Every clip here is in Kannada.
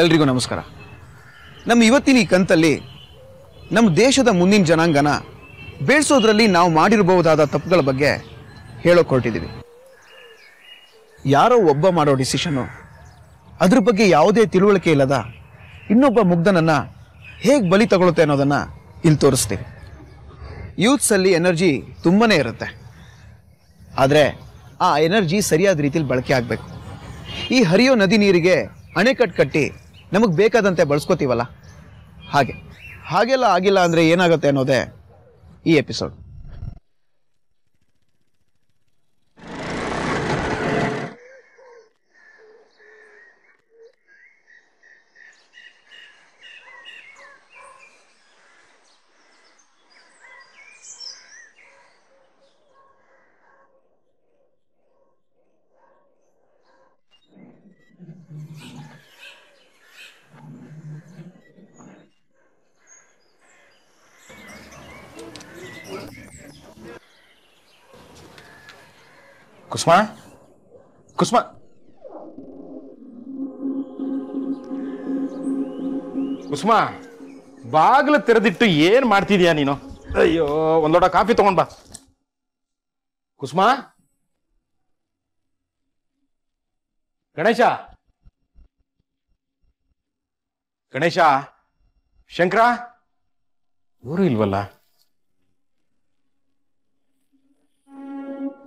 ಎಲ್ರಿಗೂ ನಮಸ್ಕಾರ ನಮ್ಮ ಇವತ್ತಿನ ಈ ಕಂತಲ್ಲಿ ನಮ್ಮ ದೇಶದ ಮುಂದಿನ ಜನಾಂಗನ ಬೆಳೆಸೋದ್ರಲ್ಲಿ ನಾವು ಮಾಡಿರಬಹುದಾದ ತಪ್ಪುಗಳ ಬಗ್ಗೆ ಹೇಳೋಕೆ ಹೊರಟಿದ್ದೀವಿ ಯಾರೋ ಒಬ್ಬ ಮಾಡೋ ಡಿಸಿಷನು ಅದ್ರ ಬಗ್ಗೆ ಯಾವುದೇ ತಿಳುವಳಿಕೆ ಇಲ್ಲದ ಇನ್ನೊಬ್ಬ ಮುಗ್ಧನನ್ನು ಹೇಗೆ ಬಲಿ ತಗೊಳುತ್ತೆ ಅನ್ನೋದನ್ನು ಇಲ್ಲಿ ತೋರಿಸ್ತೀವಿ ಯೂತ್ಸಲ್ಲಿ ಎನರ್ಜಿ ತುಂಬಾ ಇರುತ್ತೆ ಆದರೆ ಆ ಎನರ್ಜಿ ಸರಿಯಾದ ರೀತಿಯಲ್ಲಿ ಬಳಕೆ ಆಗಬೇಕು ಈ ಹರಿಯೋ ನದಿ ನೀರಿಗೆ ಅಣೆಕಟ್ಟು ಕಟ್ಟಿ ನಮಗೆ ಬೇಕಾದಂತೆ ಬಳಸ್ಕೋತೀವಲ್ಲ ಹಾಗೆ ಹಾಗೆಲ್ಲ ಆಗಿಲ್ಲ ಅಂದರೆ ಏನಾಗುತ್ತೆ ಅನ್ನೋದೇ ಈ ಎಪಿಸೋಡ್ Kusma? ಕುಸ್ಮಾ ಕುಸುಮಾ ಬಾಗಿಲು ತೆರೆದಿಟ್ಟು ಏನ್ ಮಾಡ್ತಿದ್ಯಾ ನೀನು ಅಯ್ಯೋ ಒಂದೊಡ ಕಾಫಿ ತಗೊಂಡ್ ಬಾ ಕುಸುಮಾ ಗಣೇಶ ಗಣೇಶ ಶಂಕರ ಊರು ಇಲ್ವಲ್ಲ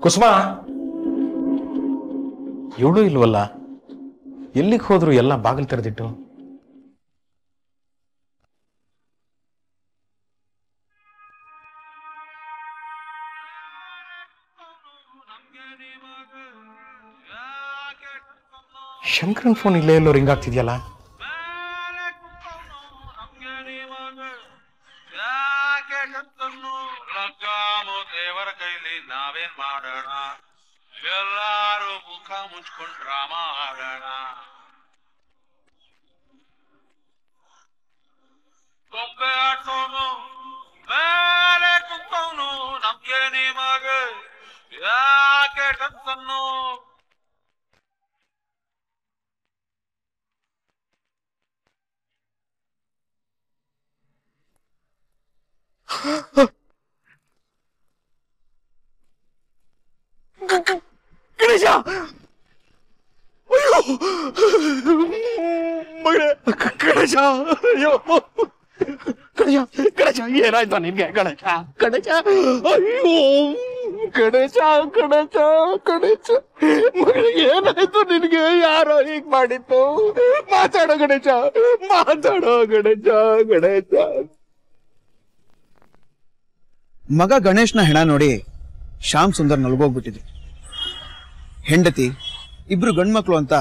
ಕುಸುಮಾ ಇವಳು ಇಲ್ವಲ್ಲ ಎಲ್ಲಿಗೆ ಹೋದ್ರು ಎಲ್ಲ ಬಾಗಿಲು ತೆರೆದಿಟ್ಟು ಶಂಕರನ್ ಫೋನ್ ಇಲ್ಲೇ ಎಲ್ಲೋ ರಿಂಗ್ ಆಗ್ತಿದ್ಯಲ್ಲ समाहरणा Combattono, mere kukono, namke ni mage, ya ke kamsanno. Huh? ಅಯ್ಯೋ ಗಣೇಶ ಗಣೇಶ ಏನಾಯ್ತು ನಿನ್ಗೆ ಗಣೇಶ ಅಯ್ಯೋ ಗಣೇಶ ಗಣೇಶ ಗಣೇಶ ಏನಾಯ್ತು ನಿನಗೆ ಯಾರೋ ಹೀಗ್ ಮಾಡಿತ್ತು ಮಾತಾಡೋ ಗಣೇಶ ಮಾತಾಡೋ ಗಣೇಶ ಗಣೇಶ ಮಗ ಗಣೇಶ್ನ ಹೆಣ ನೋಡಿ ಶ್ಯಾಮ್ ಸುಂದರ್ ನಲ್ಗೋಗ್ಬಿಟ್ಟಿದ್ರು ಹೆಂಡತಿ ಇಬ್ರು ಗಂಡ್ಮಕ್ಳು ಅಂತ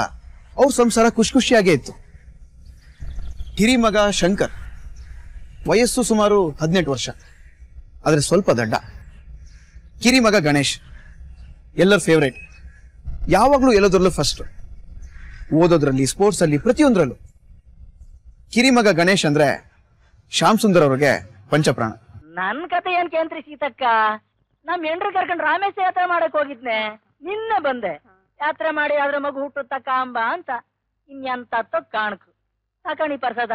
ಅವ್ರ ಸಂಸಾರ ಖುಷಿ ಖುಷಿಯಾಗೇ ಇತ್ತು ಹಿರಿಮಗ ಶಂಕರ್ ವಯಸ್ಸು ಸುಮಾರು ಹದಿನೆಂಟು ವರ್ಷ ಆದರೆ ಸ್ವಲ್ಪ ದಡ್ಡ ಕಿರಿಮಗ ಗಣೇಶ್ ಎಲ್ಲರ ಫೇವ್ರೇಟ್ ಯಾವಾಗಲೂ ಎಲ್ಲದರಲ್ಲೂ ಫಸ್ಟ್ ಓದೋದ್ರಲ್ಲಿ ಸ್ಪೋರ್ಟ್ಸಲ್ಲಿ ಪ್ರತಿಯೊಂದರಲ್ಲೂ ಕಿರಿಮಗ ಗಣೇಶ್ ಅಂದ್ರೆ ಶ್ಯಾಮ್ ಸುಂದರ್ ಅವ್ರಿಗೆ ಪಂಚಪ್ರಾಣ ನನ್ನ ಕತೆ ಏನ್ ಕೇಂತ್ರಿ ಸೀತಕ್ಕ ನಮ್ಮ ಹೆಂಡ್ರು ಕರ್ಕೊಂಡು ರಾಮೇಶ್ ಯಾತ್ರೆ ಮಾಡಕ್ ಹೋಗಿದ್ನೆ ನಿನ್ನೆ ಬಂದೆ ಯಾತ್ರೆ ಮಾಡಿ ಅದ್ರ ಮಗು ಹುಟ್ಟುತ್ತಕ್ಕ ಅಂಬ ಅಂತ ಇನ್ಯಂತ ಕಾಣಕು ಸಾಕಾಣಿ ಪ್ರಸಾದ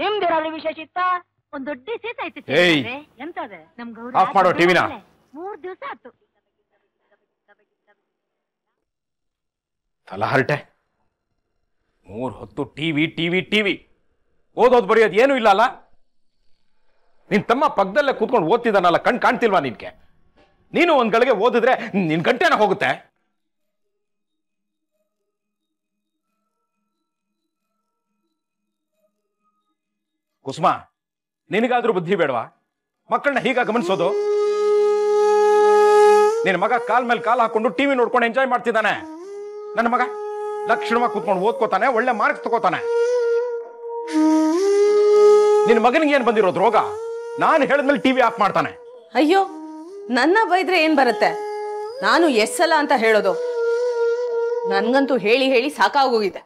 ನಿಮ್ದಿರಾದ್ರೂ ವಿಶೇಷ ಇತ್ತ ಒಂದ್ ದೊಡ್ಡ ಸೀತ ಐತಿ ಎಂತ ಆಫ್ ಮೂರ್ ದಿವಸ ಆಯ್ತು ತಲಹರಟೆ ಮೂರು ಹೊತ್ತು ಟಿವಿ ಟಿವಿ ಟಿವಿ ಓದೋದು ಬರೆಯೋದು ಏನು ಇಲ್ಲ ಅಲ್ಲ ನಿನ್ ತಮ್ಮ ಪಕ್ಕದಲ್ಲೇ ಕೂತ್ಕೊಂಡು ಓದ್ತಿದ್ದಾನಲ್ಲ ಕಣ್ ಕಾಣ್ತಿಲ್ವಾ ನಿನ್ಗೆ ನೀನು ಒಂದ್ ಗಳಿಗೆ ಓದಿದ್ರೆ ನಿನ್ ಗಂಟೆನ ಹೋಗುತ್ತೆ ಕುಸುಮ ನಿನಗಾದ್ರೂ ಬುದ್ಧಿ ಬೇಡವಾ ಮಕ್ಕಳನ್ನ ಹೀಗ ಗಮನಿಸೋದು ನಿನ್ನ ಮಗ ಕಾಲ್ ಮೇಲೆ ಕಾಲ್ ಹಾಕೊಂಡು ಟಿವಿ ನೋಡ್ಕೊಂಡು ಎಂಜಾಯ್ ಮಾಡ್ತಿದ್ದಾನೆ ನನ್ನ ಮಗ ಲಕ್ಷಣವಾಗಿ ಕೂತ್ಕೊಂಡು ಓದ್ಕೋತಾನೆ ಒಳ್ಳೆ ಮಾರ್ಕ್ಸ್ ತಗೋತಾನೆ ನಿನ್ನ ಮಗನಿಗೆ ಏನ್ ಬಂದಿರೋದು ರೋಗ ನಾನು ಹೇಳದ್ಮೇಲೆ ಟಿವಿ ಆಫ್ ಮಾಡ್ತಾನೆ ಅಯ್ಯೋ ನನ್ನ ಬೈದ್ರೆ ಏನ್ ಬರುತ್ತೆ ನಾನು ಎಸ್ ಅಲ್ಲ ಅಂತ ಹೇಳೋದು ನನ್ಗಂತೂ ಹೇಳಿ ಹೇಳಿ ಸಾಕಾಗೋಗಿದೆ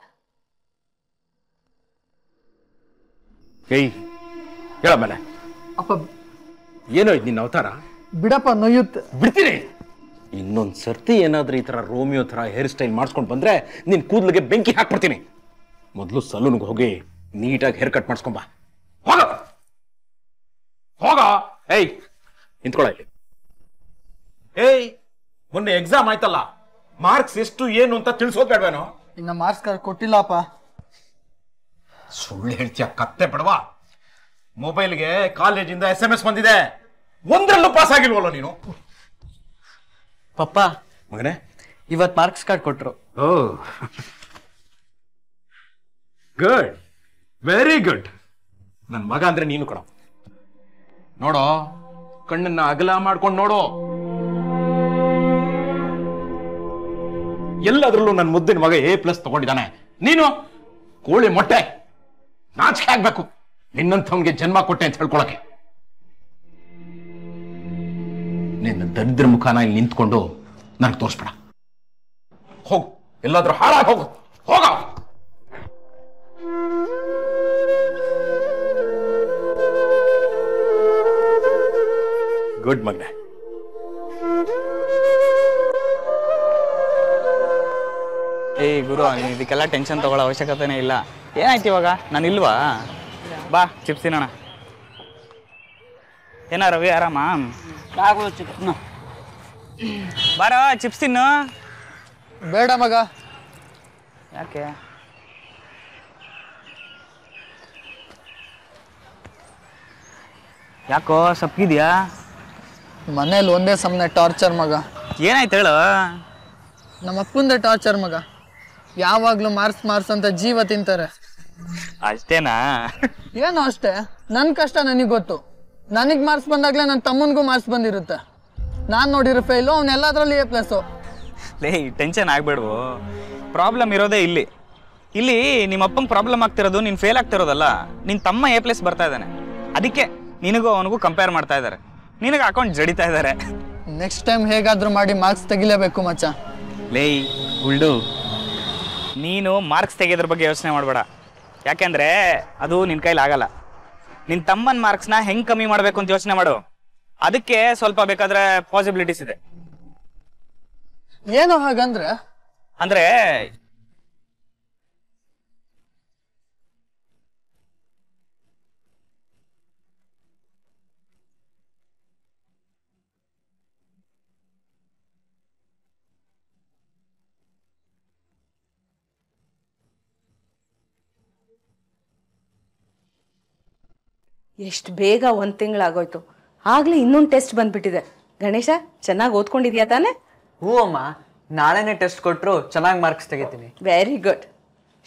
ಏಯ್ ಮೇಲೆ ಅಪ್ಪ ಏನೋ ಇದು ನಿನ್ನ ಅವತಾರ ಬಿಡಪ್ಪ ನೋಯುತ್ತೆ ಬಿಡ್ತೀನಿ ಇನ್ನೊಂದು ಸರ್ತಿ ಏನಾದ್ರೂ ಈ ತರ ರೋಮಿಯೋ ತರ ಹೇರ್ ಸ್ಟೈಲ್ ಮಾಡಿಸ್ಕೊಂಡು ಬಂದ್ರೆ ನಿನ್ ಕೂದಲಿಗೆ ಬೆಂಕಿ ಹಾಕ್ಬಿಡ್ತೀನಿ ಮೊದಲು ಸಲೂನ್ಗೆ ಹೋಗಿ ನೀಟಾಗಿ ಹೇರ್ ಕಟ್ ಮಾಡಿಸ್ಕೊಂಬಾ ಹೋಗ ಹೋಗ ಏಯ್ ನಿಂತ್ಕೊಳ್ಳ ಏಯ್ ಮೊನ್ನೆ ಎಕ್ಸಾಮ್ ಆಯ್ತಲ್ಲ ಮಾರ್ಕ್ಸ್ ಎಷ್ಟು ಏನು ಅಂತ ತಿಳಿಸೋದು ಬೇಡವೇನು ಇನ್ನ ಮಾರ್ಕ್ಸ್ ಕೊಟ್ಟಿಲ್ಲಪ್ಪ ಸುಳ್ಳು ಹೇಳ್ತೀಯ ಕತ್ತೆ ಬಡವಾ ಮೊಬೈಲ್ಗೆ ಕಾಲೇಜಿಂದ ಎಸ್ ಎಂ ಎಸ್ ಬಂದಿದೆ ಒಂದರಲ್ಲೂ ಪಾಸ್ ಆಗಿಲ್ವಲ್ಲ ನೀನು ಪಪ್ಪ ಮಗನೇ ಇವತ್ತು ಮಾರ್ಕ್ಸ್ ಕಾರ್ಡ್ ಕೊಟ್ಟರು ಓ ಗುಡ್ ವೆರಿ ಗುಡ್ ನನ್ನ ಮಗ ಅಂದ್ರೆ ನೀನು ಕೊಡ ನೋಡೋ ಕಣ್ಣನ್ನ ಅಗಲ ಮಾಡ್ಕೊಂಡು ನೋಡು ಎಲ್ಲದರಲ್ಲೂ ನನ್ನ ಮುದ್ದಿನ ಮಗ ಎ ಪ್ಲಸ್ ತಗೊಂಡಿದ್ದಾನೆ ನೀನು ಕೋಳಿ ಮೊಟ್ಟೆ ನಾಚಿಕೆ ಆಗ್ಬೇಕು ನಿನ್ನಂಥವನ್ಗೆ ಜನ್ಮ ಕೊಟ್ಟೆ ಅಂತ ಹೇಳ್ಕೊಳಕೆ ನಿನ್ನ ದರಿದ್ರ ಮುಖಾನ ಇಲ್ಲಿ ನಿಂತ್ಕೊಂಡು ನನಗೆ ತೋರಿಸ್ಬೇಡ ಹೋಗು ಎಲ್ಲಾದ್ರೂ ಹಾಳಾಗಿ ಹೋಗು ಹೋಗ ಗುಡ್ ಮಗ್ನೆ ಏ ಗುರು ಇದಕ್ಕೆಲ್ಲ ಟೆನ್ಷನ್ ತಗೊಳ್ಳೋ ಅವಶ್ಯಕತೆನೇ ಇಲ್ಲ ಏನಾಯ್ತು ಇವಾಗ ನಾನು ಇಲ್ವಾ ಬಾ ಚಿಪ್ಸ್ ತಿನ್ನೋಣ ಏನ ರವಿ ಆರಾಮ ಬಾರ ಚಿಪ್ಸ್ ತಿನ್ನು ಬೇಡ ಮಗ ಯಾಕೆ ಯಾಕೋ ಸಪ್ಗಿದ್ಯಾ ಮನೇಲಿ ಒಂದೇ ಸಮನೆ ಟಾರ್ಚರ್ ಮಗ ಏನಾಯ್ತು ಹೇಳು ನಮ್ಮ ಟಾರ್ಚರ್ ಮಗ ಯಾವಾಗ್ಲೂ ಮಾರ್ಸ್ ಮಾರ್ಸ್ ಅಂತ ಜೀವ ತಿಂತಾರೆ ಅಷ್ಟೇನಾ ಏನು ಅಷ್ಟೇ ನನ್ನ ಕಷ್ಟ ನನಗೆ ಗೊತ್ತು ನನಗೆ ಮಾರ್ಕ್ಸ್ ಬಂದಾಗ್ಲೇ ನನ್ನ ತಮ್ಮನಿಗೂ ಮಾರ್ಕ್ಸ್ ಬಂದಿರುತ್ತೆ ನಾನು ನೋಡಿರೋ ಫೈಲು ಅವನ್ನೆಲ್ಲದರಲ್ಲಿ ಎ ಪ್ಲಸ್ಸು ಲೇ ಟೆನ್ಷನ್ ಆಗಬೇಡವು ಪ್ರಾಬ್ಲಮ್ ಇರೋದೇ ಇಲ್ಲಿ ಇಲ್ಲಿ ನಿಮ್ಮ ಅಪ್ಪಂಗೆ ಪ್ರಾಬ್ಲಮ್ ಆಗ್ತಿರೋದು ನೀನು ಫೇಲ್ ಆಗ್ತಿರೋದಲ್ಲ ನಿನ್ನ ತಮ್ಮ ಎ ಪ್ಲಸ್ ಬರ್ತಾ ಇದ್ದಾನೆ ಅದಕ್ಕೆ ನಿನಗೂ ಅವನಿಗೂ ಕಂಪೇರ್ ಮಾಡ್ತಾ ಇದ್ದಾರೆ ನಿನಗೆ ಅಕೌಂಟ್ ಜಡಿತಾ ಇದ್ದಾರೆ ನೆಕ್ಸ್ಟ್ ಟೈಮ್ ಹೇಗಾದರೂ ಮಾಡಿ ಮಾರ್ಕ್ಸ್ ತೆಗಿಲೇಬೇಕು ಮಚ್ಚ ಲೇ ಗುಲ್ಡು ನೀನು ಮಾರ್ಕ್ಸ್ ತೆಗೆಯೋದ್ರ ಬಗ್ಗೆ ಯೋಚನೆ ಮಾಡಬೇಡ ಯಾಕೆಂದ್ರೆ ಅದು ನಿನ್ ಕೈಲಿ ಆಗಲ್ಲ ನಿನ್ ತಮ್ಮನ್ ಮಾರ್ಕ್ಸ್ ನ ಹೆಂಗ್ ಕಮ್ಮಿ ಮಾಡ್ಬೇಕು ಅಂತ ಯೋಚನೆ ಮಾಡು ಅದಕ್ಕೆ ಸ್ವಲ್ಪ ಬೇಕಾದ್ರೆ ಪಾಸಿಬಿಲಿಟೀಸ್ ಇದೆ ಏನು ಹಾಗಂದ್ರೆ ಅಂದ್ರೆ ಎಷ್ಟು ಬೇಗ ಒಂದು ತಿಂಗಳಾಗೋಯ್ತು ಆಗಲೇ ಇನ್ನೊಂದು ಟೆಸ್ಟ್ ಬಂದ್ಬಿಟ್ಟಿದೆ ಗಣೇಶ ಚೆನ್ನಾಗಿ ಓದ್ಕೊಂಡಿದ್ಯಾ ತಾನೆ ಹ್ಞೂ ಅಮ್ಮ ನಾಳೆನೇ ಟೆಸ್ಟ್ ಕೊಟ್ಟರು ಚೆನ್ನಾಗಿ ಮಾರ್ಕ್ಸ್ ತೆಗಿತೀನಿ ವೆರಿ ಗುಡ್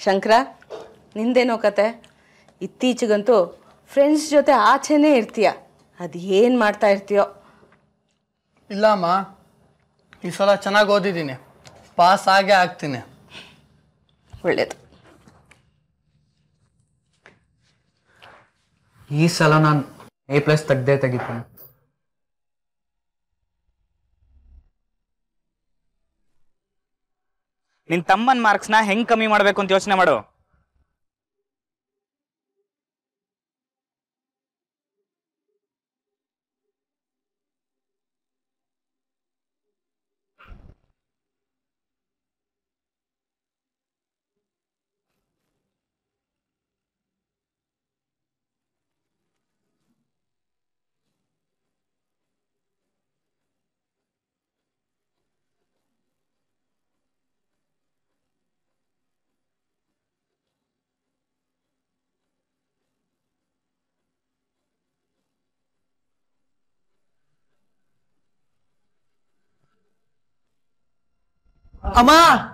ಶಂಕರ ನಿಂದೇನೋ ಕತೆ ಇತ್ತೀಚೆಗಂತೂ ಫ್ರೆಂಡ್ಸ್ ಜೊತೆ ಆಚೆನೇ ಇರ್ತೀಯ ಅದು ಏನು ಮಾಡ್ತಾ ಇರ್ತೀಯೋ ಇಲ್ಲ ಅಮ್ಮ ಈ ಸಲ ಚೆನ್ನಾಗಿ ಓದಿದ್ದೀನಿ ಪಾಸ್ ಆಗೇ ಆಗ್ತೀನಿ ಒಳ್ಳೇದು ಈ ಸಲ ನಾನು ಎ ಪ್ಲಸ್ ತೆಗ್ದೇ ತೆಗಿತೀನಿ ನಿನ್ ತಮ್ಮನ್ ಮಾರ್ಕ್ಸ್ನ ಹೆಂಗ್ ಕಮ್ಮಿ ಮಾಡ್ಬೇಕು ಅಂತ ಯೋಚನೆ ಮಾಡು 阿妈。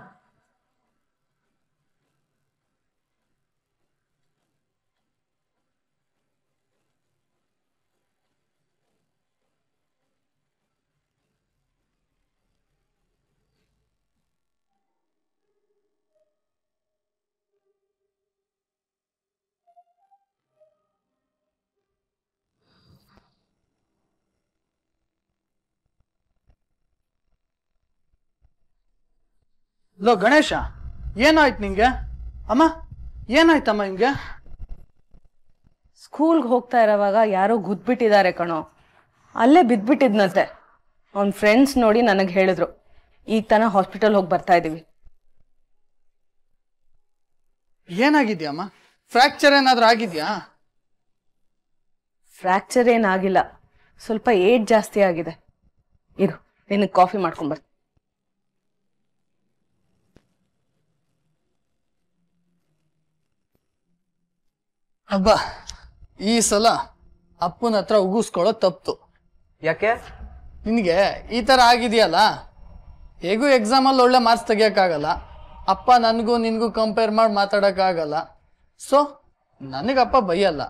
ಲೋ ಗಣೇಶ ಏನಾಯ್ತು ನಿಂಗೆ ಅಮ್ಮ ಏನಾಯ್ತಮ್ಮ ಹಿಂಗೆ ಸ್ಕೂಲ್ಗೆ ಹೋಗ್ತಾ ಇರೋವಾಗ ಯಾರೋ ಗುದ್ಬಿಟ್ಟಿದ್ದಾರೆ ಕಣೋ ಅಲ್ಲೇ ಬಿದ್ಬಿಟ್ಟಿದ್ನಂತೆ ಅವ್ನ ಫ್ರೆಂಡ್ಸ್ ನೋಡಿ ನನಗೆ ಹೇಳಿದ್ರು ಈಗ ತನ ಹಾಸ್ಪಿಟಲ್ ಹೋಗಿ ಬರ್ತಾ ಇದ್ದೀವಿ ಏನಾಗಿದ್ಯಮ್ಮ ಫ್ರ್ಯಾಕ್ಚರ್ ಏನಾದರೂ ಆಗಿದ್ಯಾ ಫ್ರ್ಯಾಕ್ಚರ್ ಏನಾಗಿಲ್ಲ ಸ್ವಲ್ಪ ಏಟ್ ಜಾಸ್ತಿ ಆಗಿದೆ ಇದು ನಿನಗೆ ಕಾಫಿ ಮಾಡ್ಕೊಂಡ್ಬರ್ತೀನಿ ಅಬ್ಬ ಈ ಸಲ ಅಪ್ಪನ ಹತ್ರ ಉಗಿಸ್ಕೊಳ್ಳೋ ತಪ್ಪು ಯಾಕೆ ನಿನಗೆ ಈ ಥರ ಆಗಿದೆಯಲ್ಲ ಹೇಗೂ ಎಕ್ಸಾಮಲ್ಲಿ ಒಳ್ಳೆ ಮಾರ್ಕ್ಸ್ ತೆಗಿಯೋಕ್ಕಾಗಲ್ಲ ಅಪ್ಪ ನನಗೂ ನಿನಗೂ ಕಂಪೇರ್ ಮಾಡಿ ಮಾತಾಡೋಕ್ಕಾಗಲ್ಲ ಸೊ ನನಗಪ್ಪ ಬೈಯಲ್ಲ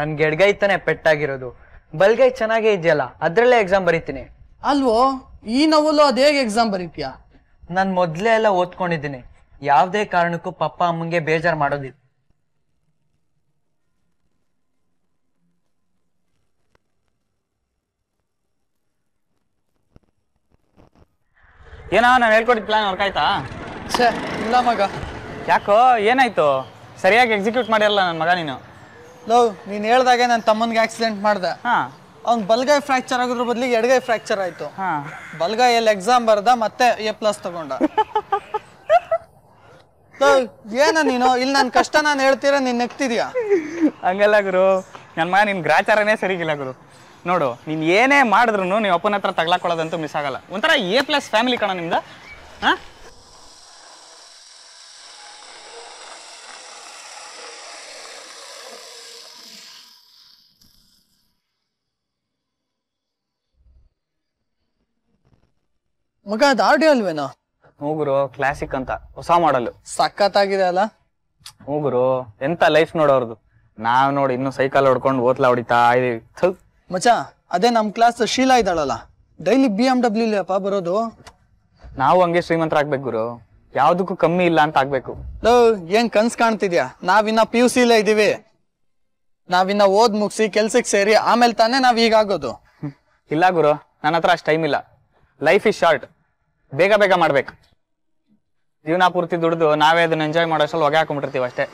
ನನ್ಗೆ ಎಡ್ಗೈ ತಾನೆ ಪೆಟ್ಟಾಗಿರೋದು ಬಲ್ಗೈ ಚೆನ್ನಾಗೇ ಇದೆಯಲ್ಲ ಅದರಲ್ಲೇ ಎಕ್ಸಾಮ್ ಬರೀತೀನಿ ಅಲ್ವೋ ಈ ನೋವಲ್ಲೂ ಅದು ಹೇಗೆ ಎಕ್ಸಾಮ್ ಬರೀತೀಯಾ ನಾನು ಮೊದಲೇ ಎಲ್ಲ ಓದ್ಕೊಂಡಿದ್ದೀನಿ ಯಾವುದೇ ಕಾರಣಕ್ಕೂ ಪಪ್ಪ ಅಮ್ಮಂಗೆ ಬೇಜಾರು ಮಾಡೋದಿಲ್ಲ ಏನೋ ನಾನು ಹೇಳ್ಕೊಟ್ಟಿದ್ದ ಪ್ಲಾನ್ ವರ್ಕ್ ಆಯ್ತಾ ಛೇ ಇಲ್ಲ ಮಗ ಯಾಕೋ ಏನಾಯ್ತು ಸರಿಯಾಗಿ ಎಕ್ಸಿಕ್ಯೂಟ್ ಮಾಡಿರಲ್ಲ ನನ್ನ ಮಗ ನೀನು ಲವ್ ನೀನು ಹೇಳ್ದಾಗೆ ನನ್ನ ತಮ್ಮನಿಗೆ ಆಕ್ಸಿಡೆಂಟ್ ಮಾಡಿದೆ ಹಾ ಅವ್ನು ಬಲ್ಗೈ ಫ್ರ್ಯಾಕ್ಚರ್ ಆಗೋದ್ರ ಬದಲಿಗೆ ಎಡಗೈ ಫ್ರ್ಯಾಕ್ಚರ್ ಆಯಿತು ಹಾಂ ಎಲ್ಲಿ ಎಕ್ಸಾಮ್ ಬರ್ದ ಮತ್ತೆ ಎ ಪ್ಲಸ್ ತಗೊಂಡ ಏನ ನೀನು ಇಲ್ಲಿ ನನ್ನ ಕಷ್ಟ ನಾನು ಹೇಳ್ತೀರಾ ನೀನು ನೆಕ್ತಿದ್ಯಾ ಹಂಗಲ್ಲ ಗುರು ನನ್ನ ಮಗ ನಿನ್ ಗ್ರಾಚಾರನೇ ಸರಿಗಿಲ್ಲ ಗುರು ನೋಡು ನೀನ್ ಏನೇ ಮಾಡಿದ್ರು ನೀವು ಅಪ್ಪನ ಹತ್ರ ತಗ್ಲಾಕೊಳ್ಳೋದಂತೂ ಮಿಸ್ ಆಗಲ್ಲ ಒಂಥರ ಎ ಪ್ಲಸ್ ಫ್ಯಾಮಿಲಿ ಕಣ ನಿಮ್ದು ಮಗ ಅದು ಆಡಿಯೋ ಅಲ್ವೇನೋ ಹೋಗುರು ಕ್ಲಾಸಿಕ್ ಅಂತ ಹೊಸ ಮಾಡಲ್ ಸಖತ್ತಾಗಿದೆ ಅಲ್ಲ ಹೋಗುರು ಎಂತ ಲೈಫ್ ನೋಡೋರ್ದು ನಾವ್ ನೋಡಿ ಇನ್ನು ಸೈಕಲ್ ಹೊಡ್ಕೊಂಡು ಓದ್ಲಾ ಹೊಡಿತಾ ಇದೀವಿ ಮಚಾ ಅದೇ ನಮ್ಮ ಕ್ಲಾಸ್ ಶೀಲಾ ಇದ್ದಾಳಲ್ಲ ಡೈಲಿ ಬಿ ಎಮ್ ಡಬ್ಲ್ಯೂ ಬರೋದು ನಾವು ಹಂಗೆ ಶ್ರೀಮಂತರಾಗ್ಬೇಕು ಗುರು ಯಾವ್ದಕ್ಕೂ ಕಮ್ಮಿ ಇಲ್ಲ ಅಂತ ಆಗ್ಬೇಕು ಏನ್ ಕನ್ಸ್ ಕಾಣ್ತಿದ್ಯಾ ನಾವಿನ್ನ ಪಿ ಯು ಸಿಲೇ ಇದೀವಿ ನಾವಿನ್ನ ಓದ್ ಮುಗಿಸಿ ಕೆಲ್ಸಕ್ಕೆ ಸೇರಿ ಆಮೇಲೆ ತಾನೇ ನಾವ್ ಆಗೋದು ಇಲ್ಲ ಗುರು ನನ್ನ ಹತ್ರ ಅಷ್ಟು ಟೈಮ್ ಇಲ್ಲ ಲೈಫ್ ಇಸ್ ಶಾರ್ಟ್ ಬೇಗ ಬೇಗ ಮಾಡ್ಬೇಕು ಜೀವನ ಪೂರ್ತಿ ದುಡ್ದು ನಾವೇ ಅದನ್ನ ಎಂಜಾಯ್ ಮಾಡೋಷ್ಟು ಹೊಗೆ ಹಾಕೊಂಡ್ಬಿಟ್ಟಿರ್ತೀವಿ ಅಷ್ಟೇ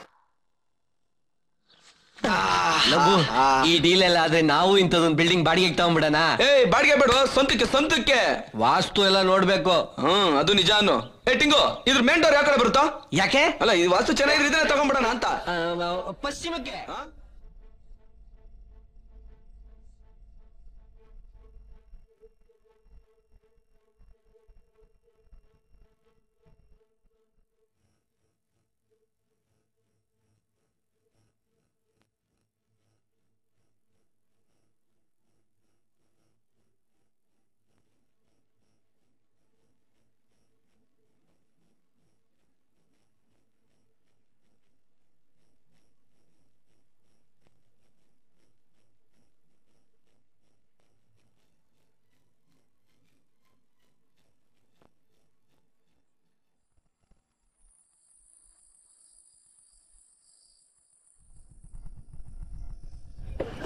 ಈ ಡೀಲ್ ಎಲ್ಲ ಆದ್ರೆ ನಾವು ಇಂಥದೊಂದು ಬಿಲ್ಡಿಂಗ್ ಬಾಡಿಗೆ ತಗೊಂಡ್ಬಿಡಣ ಏಯ್ ಬಾಡಿಗೆ ಬೇಡ ಸಂತಕ್ಕೆ ಸ್ವಂತಕ್ಕೆ ವಾಸ್ತು ಎಲ್ಲ ನೋಡ್ಬೇಕು ಹ್ಮ್ ಅದು ನಿಜಾನು ಟಿಂಗು ಇದ್ರ ಮೇನ್ ಡೋರ್ ಯಾಕಡೆ ಬರುತ್ತಾ ಯಾಕೆ ಅಲ್ಲ ಈ ವಾಸ್ತು ಚೆನ್ನಾಗಿರೋ ಇದನ್ನ ತಗೊಂಡ್ಬಿಡೋಣ ಅಂತ ಪಶ್ಚಿಮಕ್ಕೆ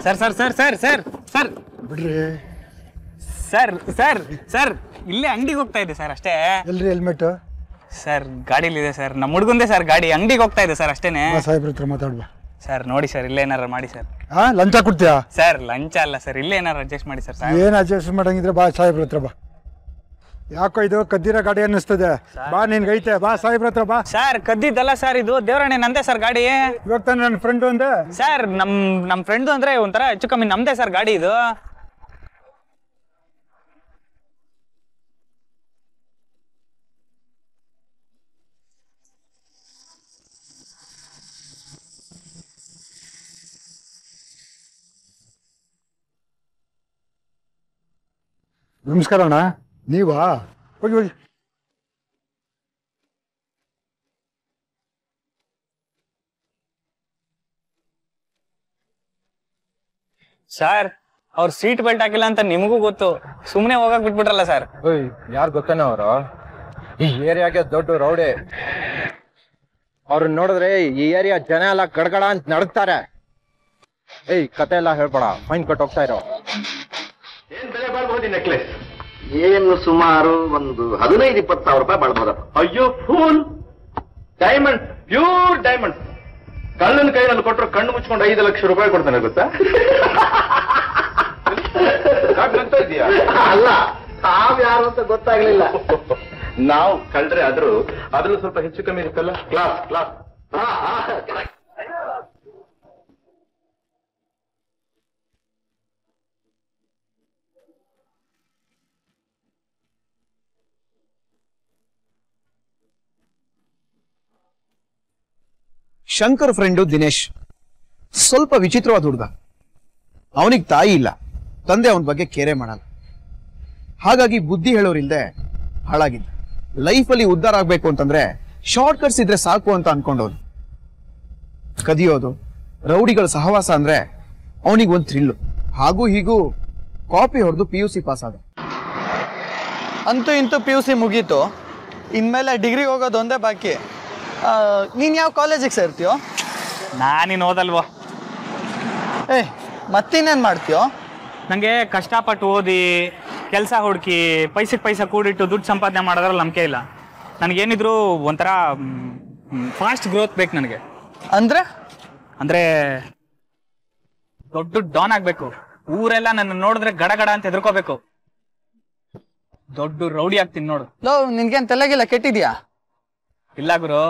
sir sir sir sir sir sir ಬಿಡ್ರಿ ಸರ್ ಸರ್ ಸರ್ ಇಲ್ಲೇ ಅಂಗಡಿಗೆ ಹೋಗ್ತಾ ಇದೆ ಸರ್ ಅಷ್ಟೇ ಎಲ್ರಿ ಹೆಲ್ಮೆಟ್ ಸರ್ ಇದೆ ಸರ್ ನಮ್ಮ ಹುಡುಗಂದೆ ಸರ್ ಗಾಡಿ ಅಂಗಡಿಗೆ ಹೋಗ್ತಾ ಇದೆ ಸರ್ ಅಷ್ಟೇನೆ ಸಾಹೇಬ್ರ ಹತ್ರ ಮಾತಾಡ್ಬಾ ಸರ್ ನೋಡಿ ಸರ್ ಇಲ್ಲೇ ಏನಾರ ಮಾಡಿ ಸರ್ ಲಂಚ ಕೊಡ್ತೀಯಾ ಸರ್ ಲಂಚ ಅಲ್ಲ ಸರ್ ಇಲ್ಲೇ ಏನಾರ ಅಡ್ಜಸ್ಟ್ ಮಾಡಿ ಸರ್ ಏನು ಅಡ್ಜಸ್ಟ್ ಮಾಡಂಗಿದ್ರೆ ಬಾ ಸಾಹೇಬ್ರ ಹತ್ರ ಬಾ ಯಾಕೋ ಇದು ಕದ್ದಿರೋ ಗಾಡಿ ಅನ್ನಿಸ್ತದೆ ಬಾ ನಿನ್ ಐತೆ ಬಾ ಸಾಹೇಬ್ರ ಹತ್ರ ಬಾ ಸರ್ ಕದ್ದಿದ್ದಲ್ಲ ಸರ್ ಇದು ದೇವರಣ್ಣ ನಂದೇ ಸರ್ ಗಾಡಿ ಇವಾಗ ನನ್ನ ಫ್ರೆಂಡ್ ಒಂದೆ ಸರ್ ನಮ್ ನಮ್ ಫ್ರೆಂಡ್ ಅಂದ್ರೆ ಒಂಥರ ಹೆಚ್ಚು ಕಮ್ಮಿ ನಮ್ದೇ ಸರ್ ಗಾಡಿ ಇದು ನಮಸ್ಕಾರ ಅಣ್ಣ ನೀವಾ ಹೋಗಿ ಹೋಗಿ ಸರ್ ಅವ್ರ ಸೀಟ್ ಬೆಲ್ಟ್ ಹಾಕಿಲ್ಲ ಅಂತ ನಿಮಗೂ ಗೊತ್ತು ಸುಮ್ಮನೆ ಹೋಗಕ್ ಬಿಟ್ಬಿಟ್ರಲ್ಲ ಸರ್ ಓಯ್ ಯಾರು ಗೊತ್ತಾನ ಅವರು ಈ ಏರಿಯಾಗೆ ದೊಡ್ಡ ರೌಡಿ ಅವ್ರನ್ನ ನೋಡಿದ್ರೆ ಈ ಏರಿಯಾ ಜನ ಎಲ್ಲ ಗಡಗಡ ಅಂತ ನಡಕ್ತಾರೆ ಏಯ್ ಕತೆ ಎಲ್ಲ ಹೇಳ್ಬೇಡ ಫೈನ್ ಕಟ್ ಇರೋ ಏನ್ ಬೆಲೆ ಬಾಳ್ಬಹುದು ನೆಕ್ಲೆಸ್ ಏನು ಸುಮಾರು ಒಂದು ಹದಿನೈದು ಇಪ್ಪತ್ತು ಸಾವಿರ ರೂಪಾಯಿ ಮಾಡ್ಬೋದಪ್ಪ ಅಯ್ಯೋ ಫೂಲ್ ಡೈಮಂಡ್ ಪ್ಯೂರ್ ಡೈಮಂಡ್ ಕಳ್ಳನ ಕೈನಲ್ಲಿ ಕೊಟ್ಟರು ಕಣ್ಣು ಮುಚ್ಕೊಂಡು ಐದು ಲಕ್ಷ ರೂಪಾಯಿ ಕೊಡ್ತಾನೆ ಗೊತ್ತಾ ಅಲ್ಲ ತಾವ್ ಯಾರು ಅಂತ ಗೊತ್ತಾಗ್ಲಿಲ್ಲ ನಾವು ಕಳ್ರೆ ಆದ್ರೂ ಅದನ್ನು ಸ್ವಲ್ಪ ಹೆಚ್ಚು ಕಮ್ಮಿ ಇರುತ್ತಲ್ಲ ಕ್ಲಾಸ್ ಕ್ಲಾಸ್ ಹಾ ಹಾ ಶಂಕರ್ ಫ್ರೆಂಡು ದಿನೇಶ್ ಸ್ವಲ್ಪ ವಿಚಿತ್ರವಾದ ಹುಡುಗ ಅವನಿಗೆ ತಾಯಿ ಇಲ್ಲ ತಂದೆ ಅವನ ಬಗ್ಗೆ ಕೇರೆ ಮಾಡಲ್ಲ ಹಾಗಾಗಿ ಬುದ್ಧಿ ಹೇಳೋರಿಲ್ದೆ ಹಾಳಾಗಿದ್ದ ಲೈಫಲ್ಲಿ ಉದ್ಧಾರ ಆಗಬೇಕು ಅಂತಂದ್ರೆ ಶಾರ್ಟ್ ಕಟ್ಸ್ ಇದ್ರೆ ಸಾಕು ಅಂತ ಅನ್ಕೊಂಡವನು ಕದಿಯೋದು ರೌಡಿಗಳ ಸಹವಾಸ ಅಂದ್ರೆ ಅವನಿಗೆ ಒಂದು ಥ್ರಿಲ್ಲು ಹಾಗೂ ಹೀಗೂ ಕಾಪಿ ಹೊಡೆದು ಪಿ ಯು ಸಿ ಪಾಸ್ ಆದ ಅಂತೂ ಇಂತೂ ಪಿ ಯು ಸಿ ಮುಗೀತು ಇನ್ಮೇಲೆ ಡಿಗ್ರಿ ಹೋಗೋದು ಒಂದೇ ಬಾಕಿ ನೀನು ಯಾವ ಕಾಲೇಜಿಗೆ ಸೇರ್ತೀಯೋ ನಾನಿನ್ ಓದಲ್ವೋ ಏ ಮತ್ತಿನ್ನೇನು ಮಾಡ್ತೀಯೋ ನನಗೆ ಕಷ್ಟಪಟ್ಟು ಓದಿ ಕೆಲಸ ಹುಡುಕಿ ಪೈಸಕ್ಕೆ ಪೈಸಾ ಕೂಡಿಟ್ಟು ದುಡ್ಡು ಸಂಪಾದನೆ ಮಾಡೋದ್ರಲ್ಲಿ ನಂಬಿಕೆ ಇಲ್ಲ ನನಗೇನಿದ್ರು ಒಂಥರ ಫಾಸ್ಟ್ ಗ್ರೋತ್ ಬೇಕು ನನಗೆ ಅಂದರೆ ಅಂದರೆ ದೊಡ್ಡ ಡಾನ್ ಆಗಬೇಕು ಊರೆಲ್ಲ ನನ್ನ ನೋಡಿದ್ರೆ ಗಡಗಡ ಅಂತ ಹೆದರ್ಕೋಬೇಕು ದೊಡ್ಡ ರೌಡಿ ಆಗ್ತೀನಿ ನೋಡು ಲೋ ನಿನ್ಗೇನು ತಲೆಗಿಲ್ಲ ಕೆಟ್ಟಿದ್ಯಾ ಇಲ್ಲ ಗುರು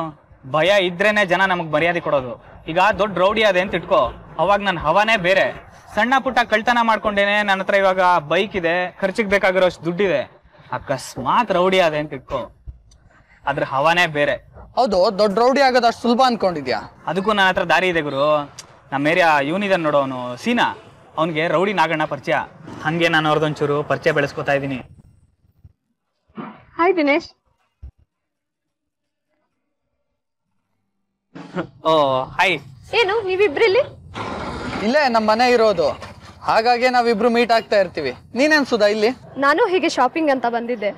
ಭಯ ಇದ್ರೇನೆ ಜನ ನಮಗೆ ಮರ್ಯಾದೆ ಕೊಡೋದು ಈಗ ದೊಡ್ಡ ರೌಡಿ ಅದೇ ಅಂತ ಇಟ್ಕೋ ಅವಾಗ ನನ್ನ ಹವಾನೇ ಬೇರೆ ಸಣ್ಣ ಪುಟ್ಟ ಕಳ್ತನ ಮಾಡ್ಕೊಂಡೇನೆ ನನ್ನ ಹತ್ರ ಇವಾಗ ಬೈಕ್ ಇದೆ ಖರ್ಚಿಗೆ ಬೇಕಾಗಿರೋ ದುಡ್ಡಿದೆ ಅಕಸ್ಮಾತ್ ರೌಡಿ ಅದೇ ಅಂತ ಇಟ್ಕೋ ಅದ್ರ ಹವಾನೇ ಬೇರೆ ಹೌದು ದೊಡ್ಡ ರೌಡಿ ಆಗೋದು ಅಷ್ಟು ಸುಲಭ ಅನ್ಕೊಂಡಿದ್ಯಾ ಅದಕ್ಕೂ ನನ್ನ ಹತ್ರ ದಾರಿ ಇದೆ ಗುರು ನಮ್ಮ ಏರಿಯಾ ಇವನಿದಾನೆ ನೋಡು ಅವನು ಸೀನಾ ಅವನಿಗೆ ರೌಡಿ ನಾಗಣ್ಣ ಪರಿಚಯ ಹಂಗೆ ನಾನು ಅವ್ರದ್ದೊಂಚೂರು ಪರಿಚಯ ಬೆಳೆಸ್ಕೊತಾ ಇದ್ದೀನಿ ಹಾಯ್ ದಿನೇಶ್ ಓ ಹಾಯ್ ಏನು ನೀವಿಬ್ರಿಲ್ಲಿ ಇಲ್ಲೇ ನಮ್ಮ ಮನೆ ಇರೋದು ಹಾಗಾಗಿ ನಾವಿಬ್ರು ಮೀಟ್ ಆಗ್ತಾ ಇರ್ತೀವಿ ನೀನೇನ್ ಸುಧಾ ಇಲ್ಲಿ ನಾನು ಹೀಗೆ ಶಾಪಿಂಗ್ ಅಂತ ಬಂದಿದ್ದೆ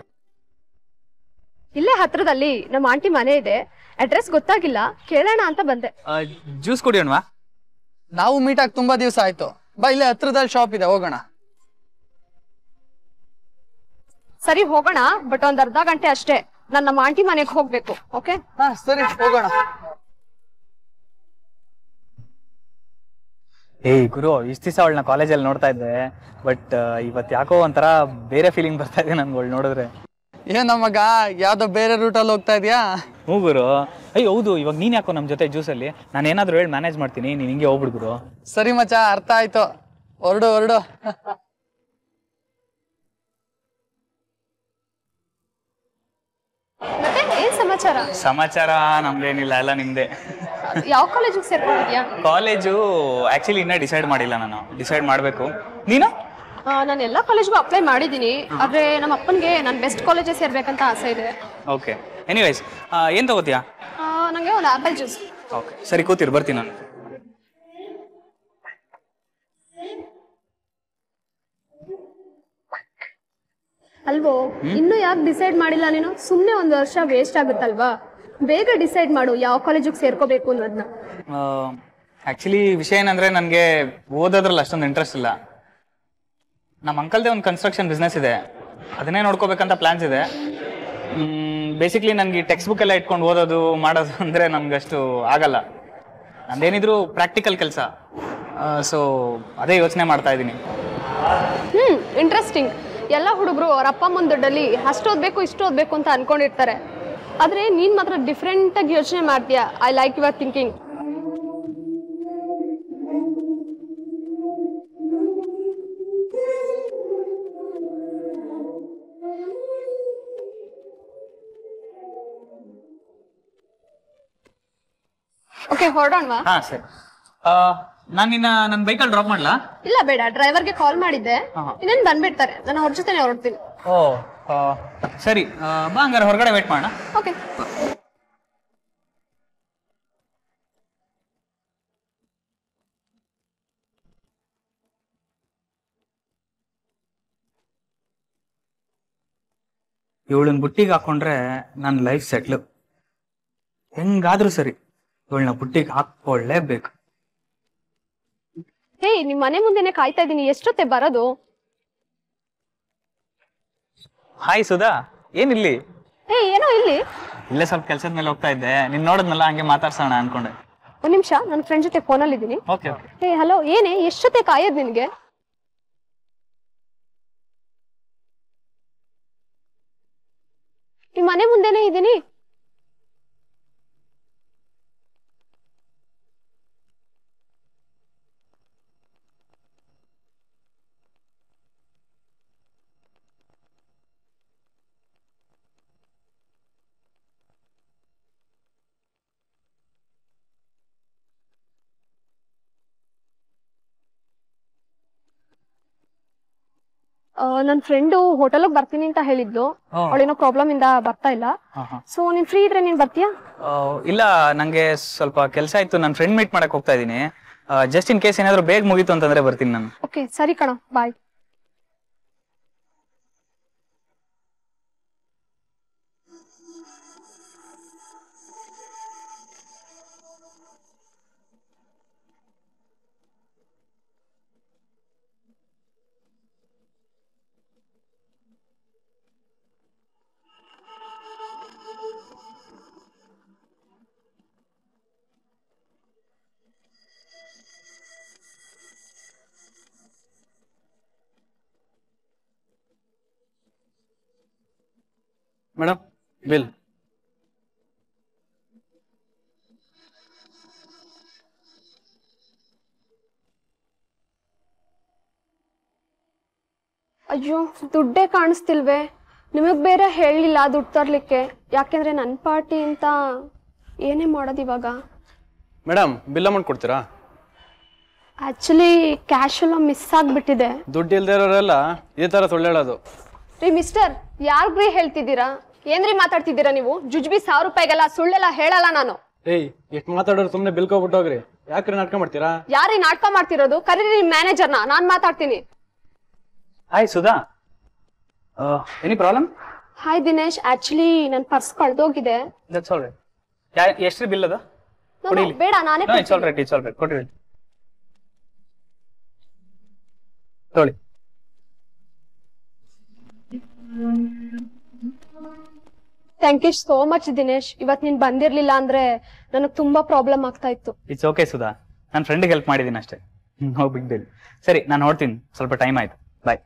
ಇಲ್ಲೇ ಹತ್ರದಲ್ಲಿ ನಮ್ಮ ಆಂಟಿ ಮನೆ ಇದೆ ಅಡ್ರೆಸ್ ಗೊತ್ತಾಗಿಲ್ಲ ಕೇಳೋಣ ಅಂತ ಬಂದೆ ಜ್ಯೂಸ್ ಕುಡಿಯೋಣವಾ ನಾವು ಮೀಟ್ ಆಗಿ ತುಂಬಾ ದಿವಸ ಆಯ್ತು ಬಾ ಇಲ್ಲೇ ಹತ್ರದಲ್ಲಿ ಶಾಪ್ ಇದೆ ಹೋಗೋಣ ಸರಿ ಹೋಗೋಣ ಬಟ್ ಒಂದ್ ಅರ್ಧ ಗಂಟೆ ಅಷ್ಟೇ ನಾನು ನಮ್ಮ ಆಂಟಿ ಮನೆಗೆ ಹೋಗ್ಬೇಕು ಓಕೆ ಹಾ ಸರಿ ಹೋಗೋಣ ಏಯ್ ಗುರು ಇಷ್ಟು ದಿವಸ ಅವಳನ್ನ ಕಾಲೇಜಲ್ಲಿ ನೋಡ್ತಾ ಇದ್ದೆ ಬಟ್ ಇವತ್ತು ಯಾಕೋ ಒಂಥರ ಬೇರೆ ಫೀಲಿಂಗ್ ಬರ್ತಾ ಇದೆ ನನ್ಗೆ ಅವಳು ನೋಡಿದ್ರೆ ಏನ್ ನಮ್ಮಗ ಯಾವ್ದೋ ಬೇರೆ ರೂಟಲ್ಲಿ ಹೋಗ್ತಾ ಇದೆಯಾ ಹ್ಞೂ ಗುರು ಅಯ್ಯ ಹೌದು ಇವಾಗ ನೀನು ಯಾಕೋ ನಮ್ಮ ಜೊತೆ ಜ್ಯೂಸಲ್ಲಿ ನಾನು ಏನಾದರೂ ಹೇಳಿ ಮ್ಯಾನೇಜ್ ಮಾಡ್ತೀನಿ ನೀನು ಹಿಂಗೆ ಹೋಗ್ಬಿಡು ಗುರು ಸರಿ ಮಚ್ಚ ಅರ್ಥ ಆಯ್ತು ಹೊರಡು ಹೊರಡು ಸಮಾಚಾರ ಸಮಾಚಾರ ನಮ್ದೇನಿಲ್ಲ ಎಲ್ಲ ನಿಮ್ದೇ ಯಾವ ಕಾಲೇಜಿಗೆ ಸೇರ್ಕೊಂಡಿದ್ಯಾ ಕಾಲೇಜು ಆಕ್ಚುಲಿ ಇನ್ನ ಡಿಸೈಡ್ ಮಾಡಿಲ್ಲ ನಾನು ಡಿಸೈಡ್ ಮಾಡಬೇಕು ನೀನು ನಾನು ಎಲ್ಲಾ ಕಾಲೇಜ್ಗೂ ಅಪ್ಲೈ ಮಾಡಿದ್ದೀನಿ ಆದರೆ ನಮ್ಮ ಅಪ್ಪನಿಗೆ ನಾನು ಬೆಸ್ಟ್ ಕಾಲೇಜೇ ಸೇರ್ಬೇಕಂತ ಆಸೆ ಇದೆ ಓಕೆ ಎನಿವೈಸ್ ಏನು ತಗೋತೀಯಾ ನನಗೆ ಒಂದು ಆಪಲ್ ಜ್ಯೂಸ್ ಓಕೆ ಸರಿ ಕೂತಿರು ಬರ್ತೀನಿ ನಾನು ಅಲ್ವೋ ಇನ್ನು ಯಾಕೆ ಡಿಸೈಡ್ ಮಾಡಿಲ್ಲ ನೀನು ಸುಮ್ಮನೆ ಒಂದು ವರ್ಷ ವೇಸ್ಟ್ ಆಗುತ್ತಲ್ವಾ ಬೇಗ ಡಿಸೈಡ್ ಮಾಡು ಯಾವ ಕಾಲೇಜಿಗೆ ಸೇರ್ಕೋಬೇಕು ಅನ್ನೋದನ್ನ ಆಕ್ಚುಲಿ ವಿಷಯ ಏನಂದ್ರೆ ನನಗೆ ಓದೋದ್ರಲ್ಲಿ ಅಷ್ಟೊಂದು ಇಂಟ್ರೆಸ್ಟ್ ಇಲ್ಲ ನಮ್ಮ ಅಂಕಲ್ದೇ ಒಂದು ಕನ್ಸ್ಟ್ರಕ್ಷನ್ ಬಿಸ್ನೆಸ್ ಇದೆ ಅದನ್ನೇ ನೋಡ್ಕೋಬೇಕಂತ ಪ್ಲಾನ್ಸ್ ಇದೆ ಬೇಸಿಕ್ಲಿ ನನಗೆ ಟೆಕ್ಸ್ಟ್ ಬುಕ್ ಎಲ್ಲ ಇಟ್ಕೊಂಡು ಓದೋದು ಮಾಡೋದು ಅಂದರೆ ನಮ್ಗೆ ಅಷ್ಟು ಆಗಲ್ಲ ನಂದೇನಿದ್ರು ಪ್ರಾಕ್ಟಿಕಲ್ ಕೆಲಸ ಸೊ ಅದೇ ಯೋಚನೆ ಮಾಡ್ತಾ ಇದ್ದೀನಿ ಹ್ಞೂ ಇಂಟ್ರೆಸ್ಟಿಂಗ್ ಎಲ್ಲ ಹುಡುಗರು ಅವ್ರ ಅಪ್ಪ ದೊಡ್ಡಲ್ಲಿ ಅಷ್ಟು ಓದಬೇಕು ಇಷ್ಟು ಓದಬೇಕು ಅಂತ ಅನ್ಕೊಂಡಿರ್ತಾರೆ ಆದ್ರೆ ನೀನ್ ಮಾತ್ರ ಆಗಿ ಯೋಚನೆ ಮಾಡ್ತೀಯ I like your thinking okay ಹೊರಡೋಣವಾ ಸರಿ ಬೈಕಲ್ಲಿ ಡ್ರಾಪ್ ಮಾಡ್ಲಾ ಇಲ್ಲ ಬೇಡ ಡ್ರೈವರ್ಗೆ ಕಾಲ್ ಮಾಡಿದ್ದೆ ಇನ್ನೇನು ಬಂದ್ಬಿಡ್ತಾರೆ ನಾನು ಅವ್ರ ಜೊತೆ ಹೊರಡ್ತೀನಿ ಓ ಸರಿ ಬಾ ಹಂಗಾರೆ ಹೊರಗಡೆ ವೇಟ್ ಮಾಡೋಣ ಓಕೆ ಇವಳನ್ನ ಬುಟ್ಟಿಗೆ ಹಾಕೊಂಡ್ರೆ ನನ್ನ ಲೈಫ್ ಸೆಟ್ಲು ಹೆಂಗಾದ್ರೂ ಸರಿ ಇವಳನ್ನ ಬುಟ್ಟಿಗೆ ಹಾಕೊಳ್ಳೇಬೇಕು ಹೇ ನಿಮ್ ಮನೆ ಮುಂದೆನೆ ಕಾಯ್ತಾ ಇದೀನಿ ಎಷ್ಟೊತ್ತೆ ಬರೋದು ಹಾಯ್ ಸುಧಾ ಏನಿಲ್ಲಿ ಹೇ ಏನೋ ಇಲ್ಲಿ ಇಲ್ಲೇ ಸ್ವಲ್ಪ ಕೆಲಸದ ಮೇಲೆ ಹೋಗ್ತಾ ಇದ್ದೆ ನಿನ್ ನೋಡದ್ನಲ್ಲ ಹಂಗೆ ಮಾತಾಡ್ಸೋಣ ಅನ್ಕೊಂಡೆ ಒಂದ್ ನಿಮಿಷ ನನ್ ಫ್ರೆಂಡ್ ಜೊತೆ ಫೋನಲ್ಲಿ ಇದ್ದೀನಿ ಓಕೆ ಹಲೋ ಏನೇ ಎಷ್ಟೊತ್ತೆ ಕಾಯೋದ್ ನಿನ್ಗೆ ನಿಮ್ ಮನೆ ಮುಂದೆನೆ ಇದ್ದೀನಿ ನನ್ ಫ್ರೆಂಡ್ ಹೋಟೆಲ್ಗೆ ಬರ್ತೀನಿ ಅಂತ ಹೇಳಿದ್ಲು ಅವಳೇನೋ ಪ್ರಾಬ್ಲಮ್ ಇಂದ ಬರ್ತಾ ಇಲ್ಲ ಸೊ ನೀನ್ ಫ್ರೀ ಇದ್ರೆ ನೀನ್ ಬರ್ತೀಯಾ ಇಲ್ಲ ನಂಗೆ ಸ್ವಲ್ಪ ಕೆಲಸ ಇತ್ತು ನನ್ನ ಫ್ರೆಂಡ್ ಮೀಟ್ ಮಾಡಕ್ ಹೋಗ್ತಾ ಇದೀನಿ ಜಸ್ಟ್ ಇನ್ ಕೇಸ್ ಏನಾದ್ರೂ ಬೇಗ ಮುಗೀತು ಅಂತಂದ್ರೆ ಬರ್ತೀನಿ ನಾನು ಓಕೆ ಸರಿ ಕಣ ಬಾಯ್ ಮೇಡಮ್ ಬಿಲ್ ಅಯ್ಯೋ ದುಡ್ಡೇ ಕಾಣಿಸ್ತಿಲ್ವೇ ನಿಮಗ್ ಬೇರೆ ಹೇಳಿಲ್ಲ ದುಡ್ಡು ತರ್ಲಿಕ್ಕೆ ಯಾಕೆಂದ್ರೆ ನನ್ ಪಾರ್ಟಿ ಅಂತ ಏನೇ ಮಾಡೋದು ಇವಾಗ ಮೇಡಮ್ ಬಿಲ್ ಅಮೌಂಟ್ ಕೊಡ್ತೀರಾ ಆಕ್ಚುಲಿ ಕ್ಯಾಶ್ ಎಲ್ಲ ಮಿಸ್ ಆಗ್ಬಿಟ್ಟಿದೆ ದುಡ್ಡು ಇಲ್ದೇ ಇರೋರೆಲ್ಲ ಈ ತರ ಸುಳ್ಳೇಳೋದು ರೀ ಮಿಸ್ಟರ್ ಯಾರ್ಗ್ರಿ ಹೇಳ್ತಿದ್ದೀರಾ ಏನ್ರಿ ಮಾತಾಡ್ತಿದ್ದೀರಾ ನೀವು ಜುಜ್ಬಿ ಸಾವಿರ ರೂಪಾಯಿಗೆಲ್ಲ ಸುಳ್ಳೆಲ್ಲ ಹೇಳಲ್ಲ ನಾನು ಏಯ್ ಎಷ್ಟು ಮಾತಾಡೋರು ಸುಮ್ಮನೆ ಬಿಲ್ಕೋಬಿಟ್ಟೋಗ್ರಿ ಯಾಕ್ರಿ ನಾಟಕ ಮಾಡ್ತೀರಾ ಯಾರಿ ನಾಟಕ ಮಾಡ್ತಿರೋದು ಕರೀರಿ ನಿಮ್ ಮ್ಯಾನೇಜರ್ನ ನಾನ್ ಮಾತಾಡ್ತೀನಿ hi Sudha any problem hi Dinesh actually ನನ್ ಪರ್ಸ್ ಕಳ್ದೋಗಿದೆ ದಟ್ಸ್ ಆಲ್ ಯಾ ಎಷ್ಟು ಬಿಲ್ ಅದ ಕೊಡಿ ಬೇಡ ನಾನೇ ಕೊಡ್ತೀನಿ ಇಟ್ಸ್ ಆಲ್ ರೈಟ್ ಇಟ್ಸ್ ಕೊಡಿ ತೊಳಿ thank you so much Dinesh ಇವತ್ ನೀನ್ ಬಂದಿರ್ಲಿಲ್ಲ ಅಂದ್ರೆ ನನಗ್ ತುಂಬಾ ಪ್ರಾಬ್ಲಮ್ ಆಗ್ತಾ ಇತ್ತು ಇಟ್ಸ್ ಓಕೆ ಸುಧಾ ನನ್ನ ಫ್ರೆಂಡ್ಗೆ ಹೆಲ್ಪ್ ಮಾಡಿದ್ದೀನಿ ಅಷ್ಟೇ ನೋ ಬಿಗ್ ಡೀಲ್ ಸರಿ ನಾನು ನೋಡ್ತೀನಿ ಸ್ವಲ್ಪ ಟೈಮ್ ಆಯ್ತು ಬಾಯ್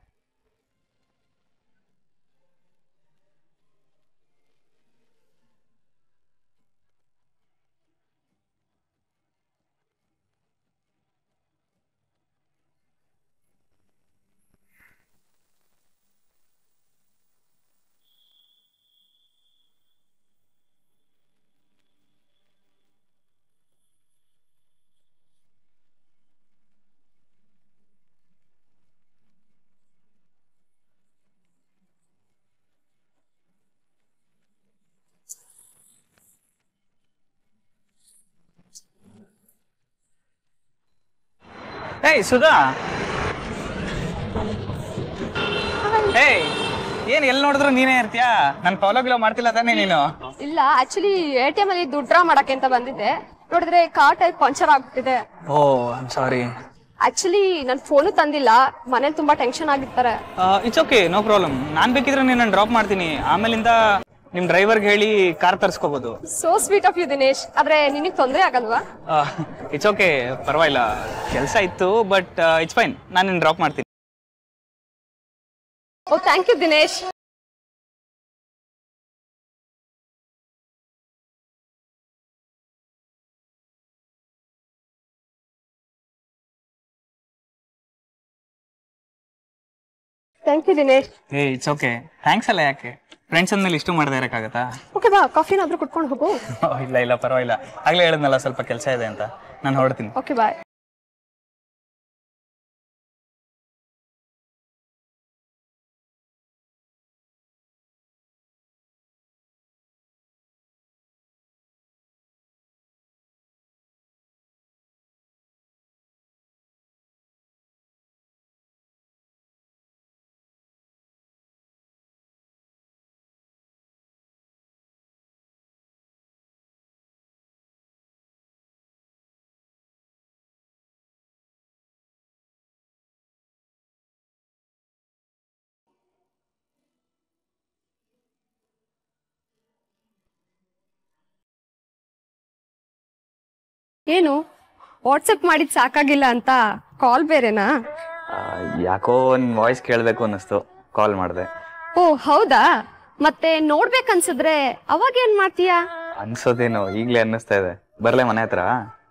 ಏಯ್ ಸುಧಾ ಏಯ್ ಏನ್ ಎಲ್ಲಿ ನೋಡಿದ್ರು ನೀನೇ ಇರ್ತೀಯಾ ನನ್ ಫಾಲೋ ಗಿಲೋ ಮಾಡ್ತಿಲ್ಲ ತಾನೇ ನೀನು ಇಲ್ಲ ಆಕ್ಚುಲಿ ಎಟಿಎಂ ಅಲ್ಲಿ ದುಡ್ ಡ್ರಾ ಮಾಡಕ್ಕೆ ಅಂತ ಬಂದಿದ್ದೆ ನೋಡಿದ್ರೆ ಕಾರ್ ಟೈಪ್ ಪಂಚರ್ ಆಗ್ಬಿಟ್ಟಿದೆ ಓ ಆಮ್ ಸಾರಿ ಆಕ್ಚುಲಿ ನನ್ ಫೋನ್ ತಂದಿಲ್ಲ ಮನೇಲಿ ತುಂಬಾ ಟೆನ್ಷನ್ ಆಗಿರ್ತಾರೆ ಇಟ್ಸ್ ಓಕೆ ನೋ ಪ್ರಾಬ್ಲಮ್ ನಾನ್ ಬೇಕಿದ್ರೆ ನೀನ್ ಡ್ರಾಪ್ ಮಾಡ್ತೀನಿ ಆಮೇಲಿಂದ ನಿಮ್ ಡ್ರೈವರ್ಗೆ ಹೇಳಿ ಕಾರ್ ತರಿಸ್ಕೋಬಹುದು so sweet of you Dinesh ಆದ್ರೆ ನಿನಗೆ ತೊಂದರೆ ಆಗಲ್ವಾ ಇಟ್ಸ್ ಓಕೆ ಪರವಾಗಿಲ್ಲ ಕೆಲಸ ಇತ್ತು ಬಟ್ ಇಟ್ಸ್ ಫೈನ್ ನಾನು ನಿನ್ನ ಡ್ರಾಪ್ ಮಾಡ್ತೀನಿ oh thank you Dinesh thank you Dinesh ಏ ಇಟ್ಸ್ ಓಕೆ ಥ್ಯಾಂಕ್ಸ್ ಅಲ್ಲ ಯಾಕೆ ಫ್ರೆಂಡ್ಸ್ ಅಂದ್ಮೇಲೆ ಇಷ್ಟು ಮಾಡದೆ ಇರಕ್ಕಾಗತ್ತಾ ಓಕೆ ಬಾ ಕಾಫಿನಾದ್ರೂ ಕುಟ್ಕೊಂಡು ಹೋಗು ಇಲ್ಲ ಇಲ್ಲ ಪರವಾಗಿಲ್ಲ ಆಗ್ಲೇ ಹೇಳಿದ್ನಲ್ಲ ಸ್ವಲ್ಪ ಕೆಲಸ ಇದೆ ಅಂತ ನಾನು ಹೊರಡ್ತೀನಿ ಓಕೆ ಬಾಯ್ ಏನು ವಾಟ್ಸಪ್ ಮಾಡಿದ್ ಸಾಕಾಗಿಲ್ಲ ಅಂತ ಕಾಲ್ ಬೇರೆನಾ ಯಾಕೋ ಒಂದ್ ವಾಯ್ಸ್ ಕೇಳಬೇಕು ಅನ್ನಿಸ್ತು ಕಾಲ್ ಮಾಡಿದೆ ಓ ಹೌದಾ ಮತ್ತೆ ನೋಡ್ಬೇಕನ್ಸಿದ್ರೆ ಅವಾಗ ಏನ್ ಮಾಡ್ತೀಯಾ ಅನ್ಸೋದೇನೋ ಈಗ್ಲೇ ಅನ್ನಿಸ್ತಾ ಇದೆ ಬರ್ಲೆ ಮನೆ ಹತ್ರ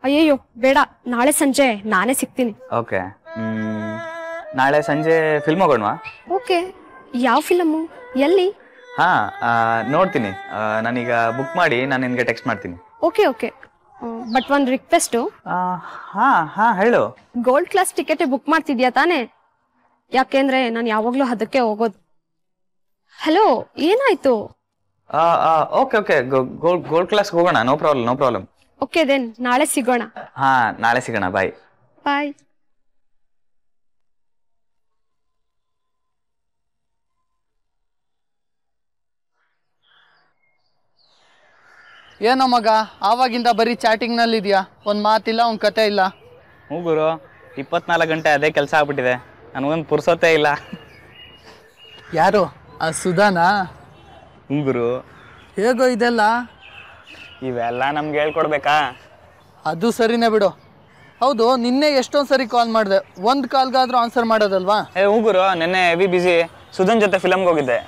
ಅಯ್ಯಯ್ಯೋ ಬೇಡ ನಾಳೆ ಸಂಜೆ ನಾನೇ ಸಿಗ್ತೀನಿ ಓಕೆ ನಾಳೆ ಸಂಜೆ ಫಿಲ್ಮ್ ಹೋಗೋಣವಾ ಓಕೆ ಯಾವ ಫಿಲಮು ಎಲ್ಲಿ ಹಾ ನೋಡ್ತೀನಿ ನಾನು ನಾನೀಗ ಬುಕ್ ಮಾಡಿ ನಾನು ನಿಮಗೆ ಟೆಕ್ಸ್ಟ್ ಮಾಡ್ತೀನಿ ಓಕೆ ಓಕೆ ಬಟ್ ಒಂದ್ ರಿಕ್ವೆಸ್ಟ್ ಹಾ ಹಾ ಹೇಳು ಗೋಲ್ಡ್ ಕ್ಲಾಸ್ ಟಿಕೆಟ್ ಬುಕ್ ಮಾಡ್ತಿದ್ಯಾ ತಾನೇ ಯಾಕೆಂದ್ರೆ ನಾನು ಯಾವಾಗ್ಲೂ ಅದಕ್ಕೆ ಹೋಗೋದು ಹಲೋ ಏನಾಯ್ತು okay okay gold gold class ಹೋಗೋಣ no problem no problem okay then ನಾಳೆ ಸಿಗೋಣ ಹಾ ನಾಳೆ ಸಿಗೋಣ ಬಾಯ್ ಬಾಯ್ ಏನೋ ಮಗ ಆವಾಗಿಂದ ಬರೀ ಇದೆಯಾ ಒಂದ್ ಮಾತಿಲ್ಲ ಒಂದು ಕತೆ ಇಲ್ಲ ಹ್ಞೂ ಗುರು ಇಪ್ಪತ್ನಾಲ್ಕು ಗಂಟೆ ಅದೇ ಕೆಲಸ ಆಗ್ಬಿಟ್ಟಿದೆ ನನಗೊಂದು ಪುರ್ಸೊತ್ತೇ ಇಲ್ಲ ಯಾರು ಆ ಸುಧಾನಾ ಹ್ಞೂ ಗುರು ಹೇಗೋ ಇದೆಲ್ಲ ಇವೆಲ್ಲ ನಮ್ಗೆ ಹೇಳ್ಕೊಡ್ಬೇಕಾ ಅದು ಸರಿನೇ ಬಿಡು ಹೌದು ನಿನ್ನೆ ಎಷ್ಟೊಂದು ಸರಿ ಕಾಲ್ ಮಾಡಿದೆ ಒಂದು ಕಾಲ್ಗಾದ್ರೂ ಆನ್ಸರ್ ಮಾಡೋದಲ್ವಾ ಏ ಉಗುರು ಗುರು ನೆನ್ನೆ ವಿ ಬಿಸಿ ಸುಧನ್ ಜೊತೆ ಫಿಲಮ್ಗೆ ಹೋಗಿದ್ದೆ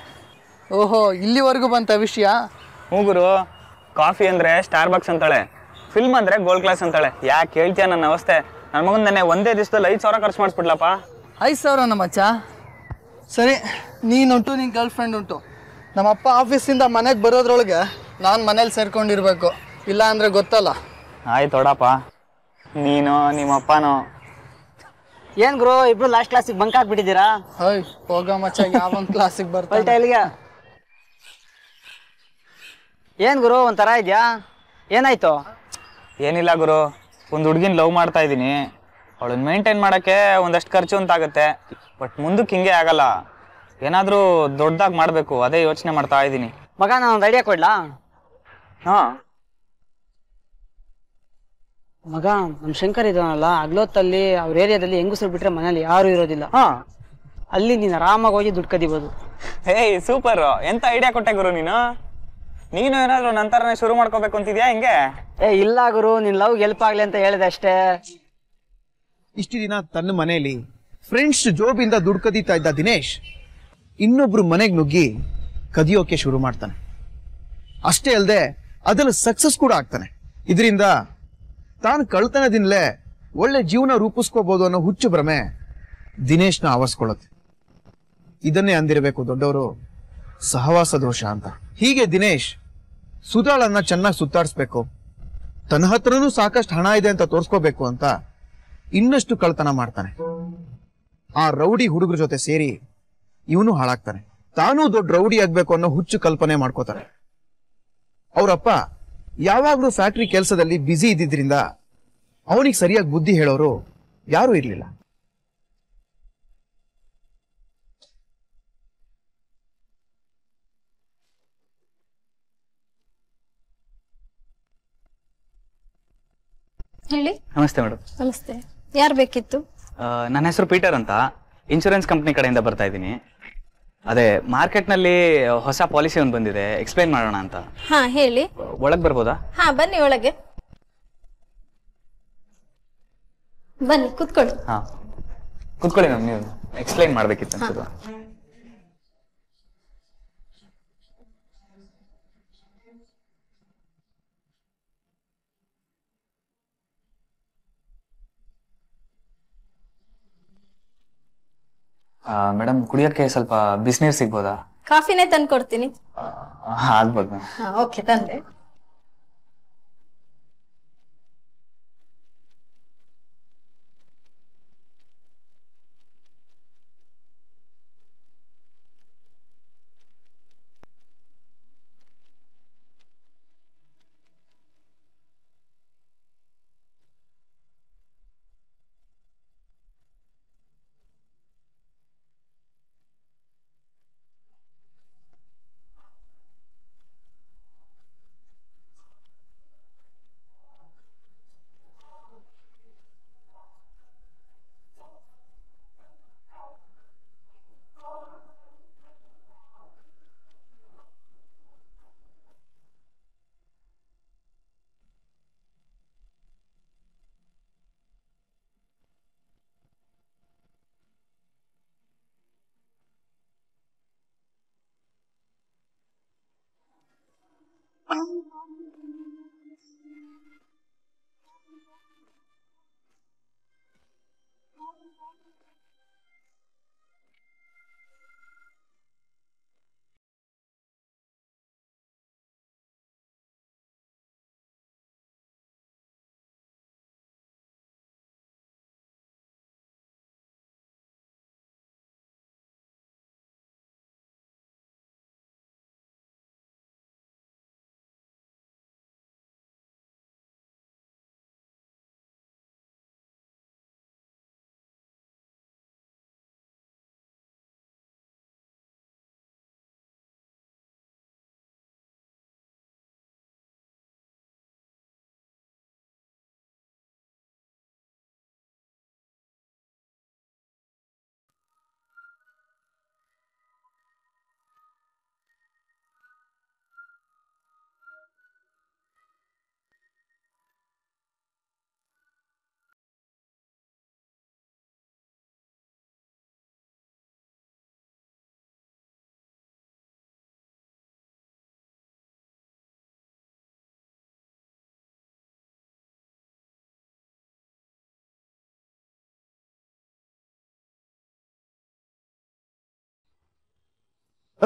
ಓಹೋ ಇಲ್ಲಿವರೆಗೂ ಬಂತ ವಿಷಯ ಹ್ಞೂ ಕಾಫಿ ಅಂದರೆ ಸ್ಟಾರ್ ಬಾಕ್ಸ್ ಅಂತಾಳೆ ಫಿಲ್ಮ್ ಅಂದರೆ ಗೋಲ್ಡ್ ಕ್ಲಾಸ್ ಅಂತಾಳೆ ಯಾಕೆ ಹೇಳ್ತೀಯ ನನ್ನ ಅವಸ್ಥೆ ನನ್ನ ಮಗನ ನೆನೆ ಒಂದೇ ದಿವಸದಲ್ಲಿ ಐದು ಸಾವಿರ ಖರ್ಚು ಮಾಡಿಸ್ಬಿಡ್ಲಪ್ಪ ಐದು ಸಾವಿರ ಮಚ್ಚ ಸರಿ ನೀನುಂಟು ನಿನ್ನ ಗರ್ಲ್ ಫ್ರೆಂಡ್ ಉಂಟು ಆಫೀಸ್ ಆಫೀಸಿಂದ ಮನೆಗೆ ಬರೋದ್ರೊಳಗೆ ನಾನು ಮನೇಲಿ ಸೇರ್ಕೊಂಡಿರ್ಬೇಕು ಇಲ್ಲ ಅಂದ್ರೆ ಗೊತ್ತಲ್ಲ ಆಯ್ತು ಹೊಡಪ್ಪ ನೀನು ನಿಮ್ಮಪ್ಪನೋ ಏನು ಗುರು ಇಬ್ರು ಲಾಸ್ಟ್ ಕ್ಲಾಸಿಗೆ ಬಂಕ್ ಹಾಕ್ಬಿಟ್ಟಿದ್ದೀರಾ ಹೋಯ್ ಕ್ಲಾಸಿಗೆ ಬರ್ತಾ ಇಲ್ಲಿಗೆ ಏನ್ ಗುರು ಒಂಥರ ಇದ್ಯಾ ಏನಾಯ್ತು ಏನಿಲ್ಲ ಗುರು ಒಂದ್ ಹುಡ್ಗಿನ್ ಲವ್ ಮಾಡ್ತಾ ಇದೀನಿ ಅವಳನ್ನ ಮೇಂಟೈನ್ ಮಾಡಕ್ಕೆ ಒಂದಷ್ಟು ಖರ್ಚು ಅಂತಾಗುತ್ತೆ ಬಟ್ ಮುಂದಕ್ಕೆ ಹಿಂಗೆ ಆಗಲ್ಲ ಏನಾದ್ರೂ ದೊಡ್ಡದಾಗಿ ಮಾಡಬೇಕು ಅದೇ ಯೋಚನೆ ಮಾಡ್ತಾ ಇದೀನಿ ಮಗ ನಾನು ಒಂದು ಐಡಿಯಾ ಕೊಡ್ಲಾ ಹಾಂ ಮಗ ನಮ್ ಶಂಕರ್ ಇದ್ದಾನಲ್ಲ ಅಗ್ಲೊತ್ತಲ್ಲಿ ಅವ್ರ ಏರಿಯಾದಲ್ಲಿ ಹೆಂಗಸರು ಬಿಟ್ರೆ ಮನೇಲಿ ಯಾರು ಇರೋದಿಲ್ಲ ಹಾಂ ಅಲ್ಲಿ ನೀನು ಆರಾಮಾಗಿ ಹೋಗಿ ದುಡ್ಡು ಕದಿಬೋದು ಏಯ್ ಸೂಪರ್ ಎಂತ ಐಡಿಯಾ ಕೊಟ್ಟೆ ಗುರು ನೀನು ನೀನು ಏನಾದ್ರು ನಂತರನೇ ಶುರು ಮಾಡ್ಕೋಬೇಕು ಅಂತಿದ್ಯಾ ಹಿಂಗೆ ಏ ಇಲ್ಲ ಗುರು ನಿನ್ ಲವ್ ಹೆಲ್ಪ್ ಆಗ್ಲಿ ಅಂತ ಹೇಳಿದೆ ಅಷ್ಟೇ ಇಷ್ಟು ದಿನ ತನ್ನ ಮನೆಯಲ್ಲಿ ಫ್ರೆಂಡ್ಸ್ ಜೋಬಿಂದ ದುಡ್ಡು ಕದೀತಾ ಇದ್ದ ದಿನೇಶ್ ಇನ್ನೊಬ್ರು ಮನೆಗೆ ನುಗ್ಗಿ ಕದಿಯೋಕೆ ಶುರು ಮಾಡ್ತಾನೆ ಅಷ್ಟೇ ಅಲ್ಲದೆ ಅದರಲ್ಲಿ ಸಕ್ಸಸ್ ಕೂಡ ಆಗ್ತಾನೆ ಇದರಿಂದ ತಾನು ಕಳ್ತನದಿಂದಲೇ ಒಳ್ಳೆ ಜೀವನ ರೂಪಿಸ್ಕೋಬಹುದು ಅನ್ನೋ ಹುಚ್ಚು ಭ್ರಮೆ ದಿನೇಶ್ನ ಆವರಿಸ್ಕೊಳ್ಳುತ್ತೆ ಇದನ್ನೇ ಅಂದಿರಬೇಕು ದೊಡ್ಡವರು ಸಹವಾಸ ದೋಷ ಅಂತ ಹೀಗೆ ದಿನೇಶ್ ಸುಧಾಳನ್ನ ಚೆನ್ನಾಗಿ ಸುತ್ತಾಡಿಸ್ಬೇಕು ತನ್ನ ಹತ್ರನೂ ಸಾಕಷ್ಟು ಹಣ ಇದೆ ಅಂತ ತೋರಿಸ್ಕೋಬೇಕು ಅಂತ ಇನ್ನಷ್ಟು ಕಳ್ತನ ಮಾಡ್ತಾನೆ ಆ ರೌಡಿ ಹುಡುಗರ ಜೊತೆ ಸೇರಿ ಇವನು ಹಾಳಾಗ್ತಾನೆ ತಾನೂ ದೊಡ್ಡ ರೌಡಿ ಆಗ್ಬೇಕು ಅನ್ನೋ ಹುಚ್ಚು ಕಲ್ಪನೆ ಮಾಡ್ಕೋತಾರೆ ಅವರಪ್ಪ ಯಾವಾಗಲೂ ಫ್ಯಾಕ್ಟ್ರಿ ಕೆಲಸದಲ್ಲಿ ಬ್ಯುಸಿ ಇದ್ದಿದ್ರಿಂದ ಅವನಿಗೆ ಸರಿಯಾಗಿ ಬುದ್ಧಿ ಹೇಳೋರು ಯಾರು ಇರ್ಲಿಲ್ಲ ಹೇಳಿ ನಮಸ್ತೆ ಮೇಡಮ್ ನಮಸ್ತೆ ಯಾರು ಬೇಕಿತ್ತು ನನ್ನ ಹೆಸರು ಪೀಟರ್ ಅಂತ ಇನ್ಶೂರೆನ್ಸ್ ಕಂಪ್ನಿ ಕಡೆಯಿಂದ ಬರ್ತಾ ಇದ್ದೀನಿ ಅದೇ ಮಾರ್ಕೆಟ್ ನಲ್ಲಿ ಹೊಸ ಪಾಲಿಸಿ ಒಂದು ಬಂದಿದೆ ಎಕ್ಸ್ಪ್ಲೈನ್ ಮಾಡೋಣ ಅಂತ ಹಾ ಹೇಳಿ ಒಳಗ್ ಬರ್ಬೋದಾ ಹಾ ಬನ್ನಿ ಒಳಗೆ ಬನ್ನಿ ಕುತ್ಕೊಳ್ಳಿ ಹಾ ಕುತ್ಕೊಳ್ಳಿ ಮ್ಯಾಮ್ ನೀವು ಎಕ್ಸ್ಪ್ಲೈನ್ ಮಾಡ್ಬೇಕಿತ್ತು ಮೇಡಮ್ ಕುಡಿಯಕ್ಕೆ ಸ್ವಲ್ಪ ಬಿಸಿನೀರು ಸಿಗ್ಬೋದಾ ಕಾಫಿನೇ ತಂದು ಕೊಡ್ತೀನಿ ಆಗ್ಬೋದು ಓಕೆ ತಂದೆ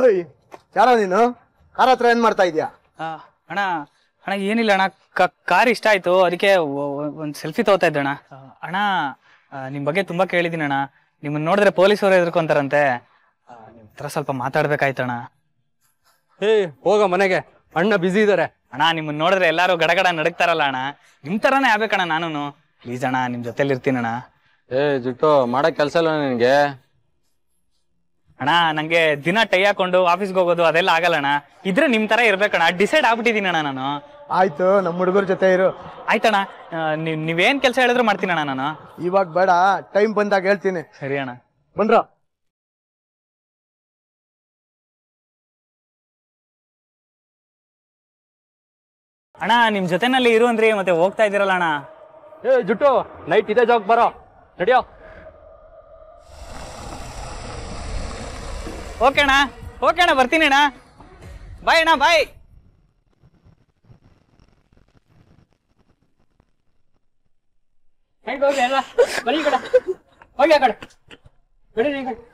ನೀನು ಕಾರ್ ಹತ್ರ ಏನ್ ಮಾಡ್ತಾ ಅಣ್ಣ ಅಣ್ಣ ಏನಿಲ್ಲ ಅಣ್ಣ ಕಾರ್ ಇಷ್ಟ ಆಯ್ತು ಅದಕ್ಕೆ ಒಂದು ಸೆಲ್ಫಿ ತಗೋತಾ ಇದ್ದಣ್ಣ ಅಣ್ಣ ನಿಮ್ ಬಗ್ಗೆ ತುಂಬಾ ಕೇಳಿದೀನಿ ಅಣ್ಣ ನಿಮ್ಮನ್ನ ನೋಡಿದ್ರೆ ಪೊಲೀಸರು ಎದುರ್ಕೊಂತಾರಂತೆ ನಿಮ್ ಹತ್ರ ಸ್ವಲ್ಪ ಮಾತಾಡ್ಬೇಕಾಯ್ತಣ್ಣ ಹೇ ಹೋಗ ಮನೆಗೆ ಅಣ್ಣ ಬ್ಯುಸಿ ಇದಾರೆ ಅಣ್ಣ ನಿಮ್ಮನ್ನ ನೋಡಿದ್ರೆ ಎಲ್ಲಾರು ಗಡಗಡ ನಡಕ್ತಾರಲ್ಲ ಅಣ್ಣ ನಿಮ್ ತರಾನೇ ಆಗ್ಬೇಕಣ್ಣ ನಾನು ಪ್ಲೀಸ್ ಅಣ್ಣ ನಿಮ್ ಜೊತೆಲಿ ಇರ್ತೀನಿ ಅಣ್ಣ ಏ ಜಿಟ್ಟು ಮಾಡಕ್ ಕೆಲಸ ಇಲ್ಲ ನಿನ್ಗೆ ಅಣ್ಣ ನಂಗೆ ದಿನ ಟೈ ಹಾಕೊಂಡು ಆಫೀಸ್ಗೆ ಹೋಗೋದು ಅದೆಲ್ಲ ಆಗಲ್ಲಣ್ಣ ಇದ್ರೆ ನಿಮ್ ತರ ಇರ್ಬೇಕಣ್ಣ ಡಿಸೈಡ್ ಆಗ್ಬಿಟ್ಟಿದೀನಿ ಅಣ್ಣ ನಾನು ಆಯ್ತು ನಮ್ಮ ಹುಡುಗರ ಜೊತೆ ಇರು ಆಯ್ತಣ್ಣ ನೀವೇನ್ ಕೆಲಸ ಹೇಳಿದ್ರು ಮಾಡ್ತೀನಿ ಮಾಡ್ತೀನಣ್ಣ ನಾನು ಇವಾಗ ಬೇಡ ಟೈಮ್ ಬಂದಾಗ ಹೇಳ್ತೀನಿ ಸರಿ ಅಣ್ಣ ಬಂದ್ರ ಅಣ್ಣ ನಿಮ್ ಜೊತೆನಲ್ಲಿ ಇರು ಅಂದ್ರಿ ಮತ್ತೆ ಹೋಗ್ತಾ ಇದೀರಲ್ಲ ಅಣ್ಣ ಏ ಜುಟ್ಟು ನೈಟ್ ಇದೆ ಜಾಗ ಬರೋ ನಡಿಯೋ ಓಕೆ ಅಣ್ಣ ಓಕೆ ಅಣ್ಣ ಬರ್ತೀನಿ ಅಣ್ಣ ಬಾಯ್ ಅಣ್ಣ ಬಾಯ್ ಹೋಗಿ ಎಲ್ಲ ಬರೀ ಕಡೆ ಹೋಗಿ ಆ ಕಡೆ ಬಿಡಿ ಕಡೆ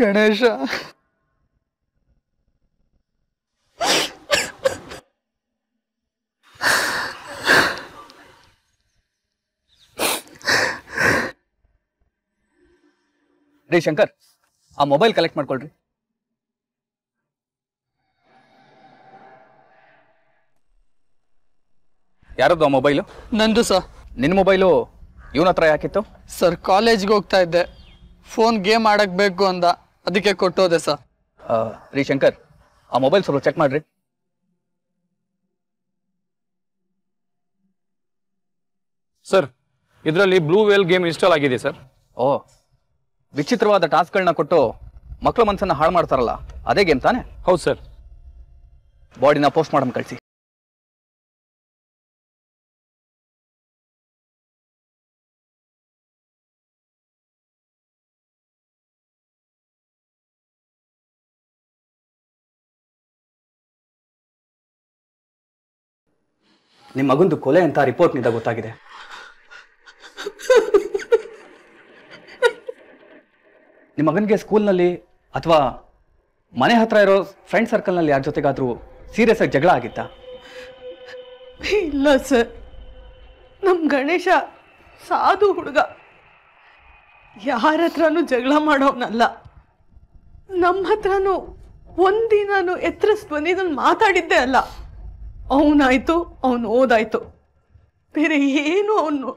ಗಣೇಶ ರೀ ಶಂಕರ್ ಆ ಮೊಬೈಲ್ ಕಲೆಕ್ಟ್ ಮಾಡ್ಕೊಳ್ರಿ ಯಾರದ್ದು ಆ ಮೊಬೈಲು ನಂದು ಸರ್ ನಿನ್ನ ಮೊಬೈಲು ಇವನ ಹತ್ರ ಯಾಕಿತ್ತು ಸರ್ ಕಾಲೇಜ್ಗೆ ಹೋಗ್ತಾ ಇದ್ದೆ ಫೋನ್ ಗೇಮ್ ಆಡಕ್ ಬೇಕು ಅಂದ ಅದಕ್ಕೆ ಕೊಟ್ಟೋದೆ ಸರ್ ರೀ ಶಂಕರ್ ಆ ಮೊಬೈಲ್ ಸ್ವಲ್ಪ ಚೆಕ್ ಮಾಡ್ರಿ ಸರ್ ಇದರಲ್ಲಿ ಬ್ಲೂ ವೇಲ್ ಗೇಮ್ ಇನ್ಸ್ಟಾಲ್ ಆಗಿದೆ ಸರ್ ಓ ವಿಚಿತ್ರವಾದ ಟಾಸ್ಕ್ಗಳನ್ನ ಕೊಟ್ಟು ಮಕ್ಕಳ ಮನಸ್ಸನ್ನ ಹಾಳು ಮಾಡ್ತಾರಲ್ಲ ಅದೇ ಗೇಮ್ ತಾನೆ ಹೌದು ಸರ್ ಬಾಡಿನ ಪೋಸ್ಟ್ ಮಾಡಮ್ ಕಳಿಸಿ ನಿಮ್ಮ ಮಗುಂದು ಕೊಲೆ ಅಂತ ರಿಪೋರ್ಟ್ನಿಂದ ಗೊತ್ತಾಗಿದೆ ನಿಮ್ಮ ಮಗನಿಗೆ ಸ್ಕೂಲ್ನಲ್ಲಿ ಅಥವಾ ಮನೆ ಹತ್ರ ಇರೋ ಫ್ರೆಂಡ್ ಸರ್ಕಲ್ನಲ್ಲಿ ಯಾರ ಜೊತೆಗಾದರೂ ಸೀರಿಯಸ್ ಆಗಿ ಜಗಳ ಆಗಿತ್ತಾ ಇಲ್ಲ ಸರ್ ನಮ್ಮ ಗಣೇಶ ಸಾಧು ಹುಡುಗ ಯಾರ ಹತ್ರನೂ ಜಗಳ ಮಾಡೋನಲ್ಲ ನಮ್ಮ ಹತ್ರನೂ ಒಂದಿನೂ ಎತ್ತರಿಸ್ ಧ್ವನಿದಲ್ಲಿ ಮಾತಾಡಿದ್ದೆ ಅಲ್ಲ ಅವನಾಯ್ತು ಅವನು ಓದಾಯ್ತು ಬೇರೆ ಏನು ಅವನು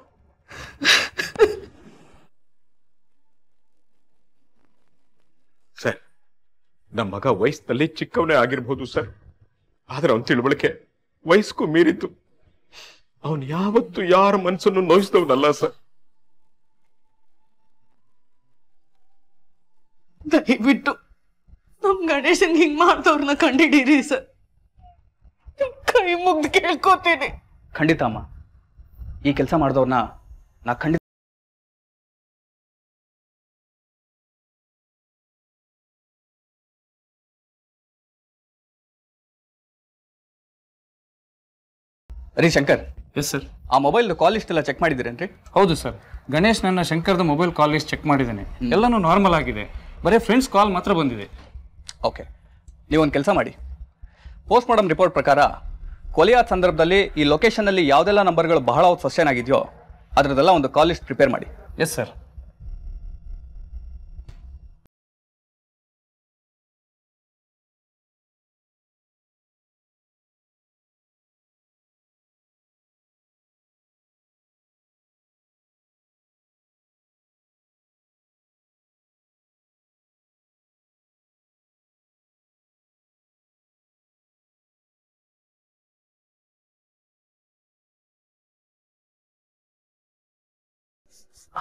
ನಮ್ಮ ಮಗ ವಯಸ್ಸಿನಲ್ಲಿ ಚಿಕ್ಕವನೇ ಆಗಿರ್ಬೋದು ಸರ್ ಆದ್ರೆ ಅವನ್ ತಿಳುವಳಿಕೆ ವಯಸ್ಸು ಮೀರಿದ್ದು ಅವನು ಯಾವತ್ತು ಯಾರ ಮನಸ್ಸನ್ನು ನೋಯಿಸಿದವನಲ್ಲ ಸರ್ ದಯವಿಟ್ಟು ನಮ್ ಗಣೇಶನ್ ಹಿಂಗ್ ಮಾಡ್ದವ್ರನ್ನ ಕಂಡಿಡೀರಿ ಸರ್ ಕೈ ಮುಗ್ದು ಕೇಳ್ಕೋತೀನಿ ಖಂಡಿತ ಅಮ್ಮ ಈ ಕೆಲಸ ಮಾಡಿದವ್ರನ್ನ ನಾ ಖಂಡಿತ ಅರಿ ಶಂಕರ್ ಎಸ್ ಸರ್ ಆ ಮೊಬೈಲ್ ಕಾಲ್ ಲಿಸ್ಟ್ ಎಲ್ಲ ಚೆಕ್ ರೀ ಹೌದು ಸರ್ ಗಣೇಶ್ ನನ್ನ ಶಂಕರ್ದ ಮೊಬೈಲ್ ಕಾಲ್ ಲಿಸ್ಟ್ ಚೆಕ್ ಮಾಡಿದ್ದೇನೆ ಎಲ್ಲನೂ ನಾರ್ಮಲ್ ಆಗಿದೆ ಬರೀ ಫ್ರೆಂಡ್ಸ್ ಕಾಲ್ ಮಾತ್ರ ಬಂದಿದೆ ಓಕೆ ನೀವೊಂದು ಕೆಲಸ ಮಾಡಿ ಪೋಸ್ಟ್ ಮಾಡಮ್ ರಿಪೋರ್ಟ್ ಪ್ರಕಾರ ಕೊಲೆಯಾದ ಸಂದರ್ಭದಲ್ಲಿ ಈ ಲೊಕೇಶನಲ್ಲಿ ಯಾವುದೆಲ್ಲ ನಂಬರ್ಗಳು ಬಹಳ ಸಸ್ಯನ್ ಆಗಿದೆಯೋ ಅದರದೆಲ್ಲ ಒಂದು ಕಾಲ್ ಲಿಸ್ಟ್ ಪ್ರಿಪೇರ್ ಮಾಡಿ ಎಸ್ ಸರ್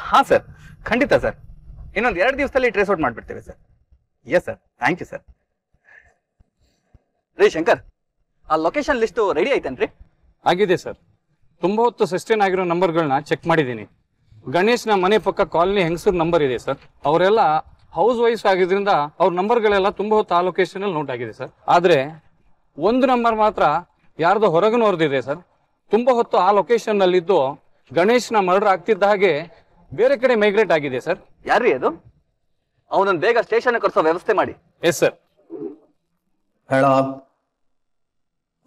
ಹಾ ಸರ್ ಖಂಡಿತ ಸರ್ ಇನ್ನೊಂದು ಎರಡು ದಿವಸದಲ್ಲಿ ಟ್ರೇಸ್ ಔಟ್ ಮಾಡಿಬಿಡ್ತೇವೆ sir yes sir thank you sir ರೀ ಶಂಕರ್ ಆ ಲೊಕೇಶನ್ ಲಿಸ್ಟು ರೆಡಿ ಆಯ್ತೇನ್ರಿ ಆಗಿದೆ ಸರ್ ತುಂಬ ಹೊತ್ತು ಸಸ್ಟೇನ್ ಆಗಿರೋ ನಂಬರ್ಗಳನ್ನ ಚೆಕ್ ಮಾಡಿದ್ದೀನಿ ಗಣೇಶ್ನ ಮನೆ ಪಕ್ಕ ಕಾಲನಿ ಹೆಂಗಸರ್ ನಂಬರ್ ಇದೆ ಸರ್ ಅವರೆಲ್ಲ ಹೌಸ್ ವೈಫ್ ಆಗಿದ್ರಿಂದ ಅವ್ರ ನಂಬರ್ಗಳೆಲ್ಲ ತುಂಬ ಹೊತ್ತು ಆ ಲೊಕೇಶನಲ್ಲಿ ನೋಟ್ ಆಗಿದೆ ಸರ್ ಆದರೆ ಒಂದು ನಂಬರ್ ಮಾತ್ರ ಯಾರ್ದೋ ಹೊರಗೂ ಹೊರದಿದೆ ಸರ್ ತುಂಬ ಹೊತ್ತು ಆ ಲೊಕೇಶನ್ನಲ್ಲಿದ್ದು ಗಣೇಶ್ನ ಮರ್ಡರ್ ಆಗ್ತಿದ್ದ ಹಾಗೆ ಬೇರೆ ಕಡೆ ಮೈಗ್ರೇಟ್ ಆಗಿದೆ ಸರ್ ಯಾರಿ ಅದು ಅವನನ್ನು ಬೇಗ ಸ್ಟೇಷನ್ ಕರೆಸೋ ವ್ಯವಸ್ಥೆ ಮಾಡಿ ಎಸ್ ಸರ್ ಹೇಳೋ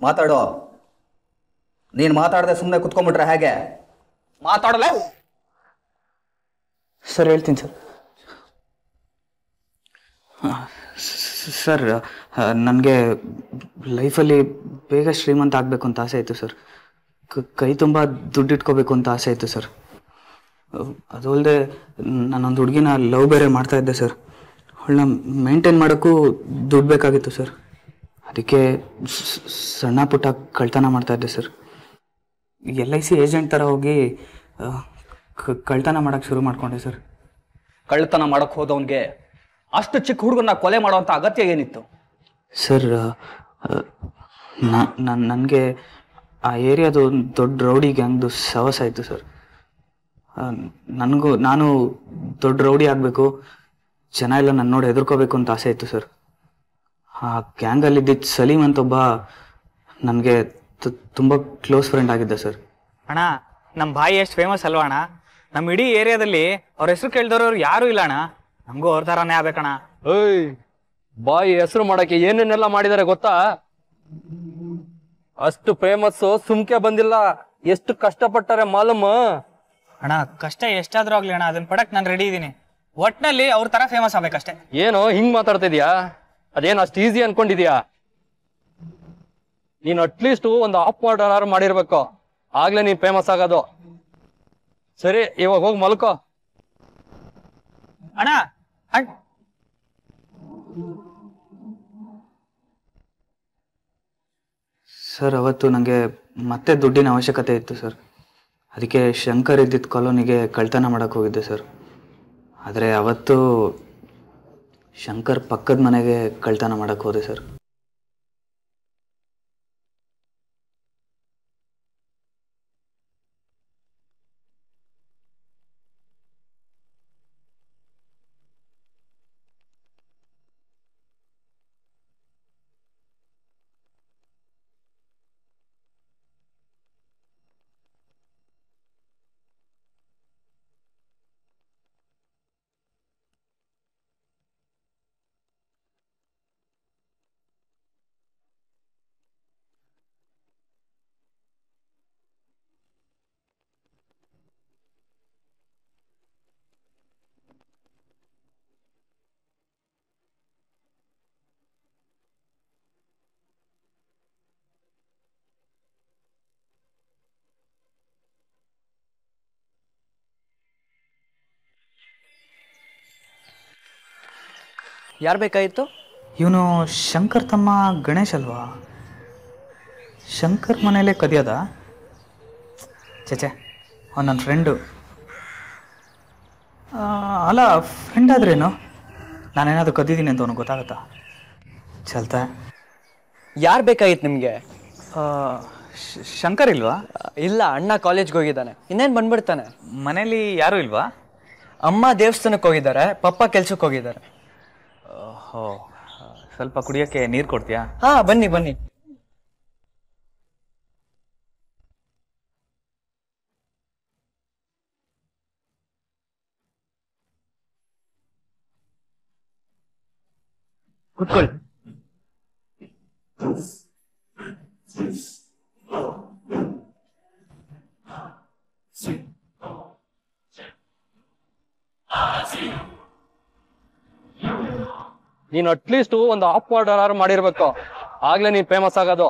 ಮಾತಾಡೋ ನೀನು ಮಾತಾಡದೆ ಸುಮ್ಮನೆ ಕುತ್ಕೊಂಡ್ಬಿಟ್ರೆ ಹೇಗೆ ಮಾತಾಡಲೇ ಸರ್ ಹೇಳ್ತೀನಿ ಸರ್ ಸರ್ ನನಗೆ ಲೈಫಲ್ಲಿ ಬೇಗ ಶ್ರೀಮಂತ ಆಗಬೇಕು ಅಂತ ಆಸೆ ಇತ್ತು ಸರ್ ಕೈ ತುಂಬ ದುಡ್ಡು ಇಟ್ಕೋಬೇಕು ಅಂತ ಆಸೆ ಇತ್ತು ಸರ್ ಅದು ಅಲ್ಲದೆ ನಾನೊಂದು ಹುಡುಗಿನ ಲವ್ ಬೇರೆ ಮಾಡ್ತಾ ಇದ್ದೆ ಸರ್ ಅವಳನ್ನ ಮೇಂಟೈನ್ ಮಾಡೋಕ್ಕೂ ದುಡ್ಡು ಬೇಕಾಗಿತ್ತು ಸರ್ ಅದಕ್ಕೆ ಸಣ್ಣ ಪುಟ್ಟ ಕಳ್ತನ ಮಾಡ್ತಾ ಇದ್ದೆ sir L I C agent ಥರ ಹೋಗಿ ಕಳ್ತನ ಮಾಡೋಕ್ಕೆ ಶುರು ಮಾಡಿಕೊಂಡೆ ಸರ್ ಕಳ್ತನ ಮಾಡೋಕ್ಕೆ ಹೋದವನಿಗೆ ಅಷ್ಟು ಚಿಕ್ಕ ಹುಡುಗನ ಕೊಲೆ ಮಾಡೋವಂಥ ಅಗತ್ಯ ಏನಿತ್ತು ಸರ್ ನನಗೆ ಆ ಏರಿಯಾದು ಒಂದು ದೊಡ್ಡ ರೌಡಿ ಗ್ಯಾಂಗ್ದು ಸವಸ ಆಯಿತು ಸರ್ ನನಗೂ ನಾನು ದೊಡ್ಡ ರೌಡಿ ಆಗಬೇಕು ಜನ ಎಲ್ಲ ನನ್ನ ನೋಡಿ ಎದುರ್ಕೋಬೇಕು ಅಂತ ಆಸೆ ಇತ್ತು ಸರ್ ಆ ಗ್ಯಾಂಗಲ್ಲಿದ್ದಿದ್ದ ಸಲೀಮ್ ಅಂತ ಒಬ್ಬ ನನಗೆ ತುಂಬ ಕ್ಲೋಸ್ ಫ್ರೆಂಡ್ ಆಗಿದ್ದ ಸರ್ ಅಣ್ಣ ನಮ್ಮ ಬಾಯಿ ಎಷ್ಟು ಫೇಮಸ್ ಅಲ್ವಾ ಅಣ್ಣ ನಮ್ಮ ಇಡೀ ಏರಿಯಾದಲ್ಲಿ ಅವ್ರ ಹೆಸರು ಕೇಳಿದವರು ಯಾರೂ ಇಲ್ಲ ಅಣ್ಣ ನಮಗೂ ಅವ್ರ ಥರನೇ ಆಗ್ಬೇಕಣ್ಣ ಏಯ್ ಬಾಯಿ ಹೆಸರು ಮಾಡೋಕ್ಕೆ ಏನೇನೆಲ್ಲ ಮಾಡಿದ್ದಾರೆ ಗೊತ್ತಾ ಅಷ್ಟು ಫೇಮಸ್ ಸುಮ್ಕೆ ಬಂದಿಲ್ಲ ಎಷ್ಟು ಕಷ್ಟಪಟ್ಟರೆ ಮಾಲಮ್ ಅಣ್ಣ ಕಷ್ಟ ಎಷ್ಟಾದ್ರೂ ಆಗ್ಲಿ ಅಣ್ಣ ಅದನ್ನ ಪಡಕ್ ನಾನು ರೆಡಿ ಇದೀನಿ ಒಟ್ನಲ್ಲಿ ಅವ್ರ ತರ ಫೇಮಸ್ ಆಗ್ಬೇಕಷ್ಟೇ ಏನು ಹಿಂಗ್ ಮಾತಾಡ್ತಿದ್ಯಾ ಅದೇನು ಅಷ್ಟು ಈಸಿ ಅನ್ಕೊಂಡಿದ್ಯಾ ನೀನ್ ಅಟ್ಲೀಸ್ಟ್ ಒಂದು ಆಫ್ ಆರ್ಡರ್ ಮಾಡಿರ್ಬೇಕು ಆಗ್ಲೇ ನೀನ್ ಫೇಮಸ್ ಆಗೋದು ಸರಿ ಇವಾಗ ಹೋಗಿ ಮಲ್ಕೋ ಅಣ್ಣ ಸರ್ ಅವತ್ತು ನನಗೆ ಮತ್ತೆ ದುಡ್ಡಿನ ಅವಶ್ಯಕತೆ ಇತ್ತು ಸರ್ ಅದಕ್ಕೆ ಶಂಕರ್ ಇದ್ದಿದ್ದ ಕಾಲೋನಿಗೆ ಕಳ್ತನ ಮಾಡಕ್ಕೆ ಹೋಗಿದ್ದೆ ಸರ್ ಆದರೆ ಅವತ್ತು ಶಂಕರ್ ಪಕ್ಕದ ಮನೆಗೆ ಕಳ್ತನ ಮಾಡಕ್ಕೆ ಹೋದೆ ಸರ್ ಯಾರು ಬೇಕಾಗಿತ್ತು ಇವನು ಶಂಕರ್ ತಮ್ಮ ಗಣೇಶ್ ಅಲ್ವಾ ಶಂಕರ್ ಮನೇಲೇ ಕದಿಯೋದ ಚಚೆ ಅವ್ನು ನನ್ನ ಫ್ರೆಂಡು ಅಲ್ಲ ಫ್ರೆಂಡ್ ಆದ್ರೇನು ನಾನೇನಾದರೂ ಕದಿದ್ದೀನಿ ಅಂತ ಅವನಿಗೆ ಗೊತ್ತಾಗತ್ತಾ ಚಲ್ತಾ ಯಾರು ಬೇಕಾಗಿತ್ತು ನಿಮಗೆ ಶಂಕರ್ ಇಲ್ವಾ ಇಲ್ಲ ಅಣ್ಣ ಕಾಲೇಜ್ಗೆ ಹೋಗಿದ್ದಾನೆ ಇನ್ನೇನು ಬಂದ್ಬಿಡ್ತಾನೆ ಮನೇಲಿ ಯಾರೂ ಇಲ್ವಾ ಅಮ್ಮ ದೇವಸ್ಥಾನಕ್ಕೆ ಹೋಗಿದ್ದಾರೆ ಪಪ್ಪ ಕೆಲ್ಸಕ್ಕೆ ಹೋಗಿದ್ದಾರೆ ಓಹೋ ಸ್ವಲ್ಪ ಕುಡಿಯೋಕ್ಕೆ ನೀರು ಕೊಡ್ತೀಯಾ ಹಾ ಬನ್ನಿ ಬನ್ನಿ ಕುತ್ಕೊಳ್ಳಿ Brasil. ನೀನ್ ಅಟ್ಲೀಸ್ಟ್ ಒಂದು ಆಫ್ ಆರ್ಡರ್ ಮಾಡಿರ್ಬೇಕು ಆಗ್ಲೇ ನೀನ್ ಫೇಮಸ್ ಆಗೋದು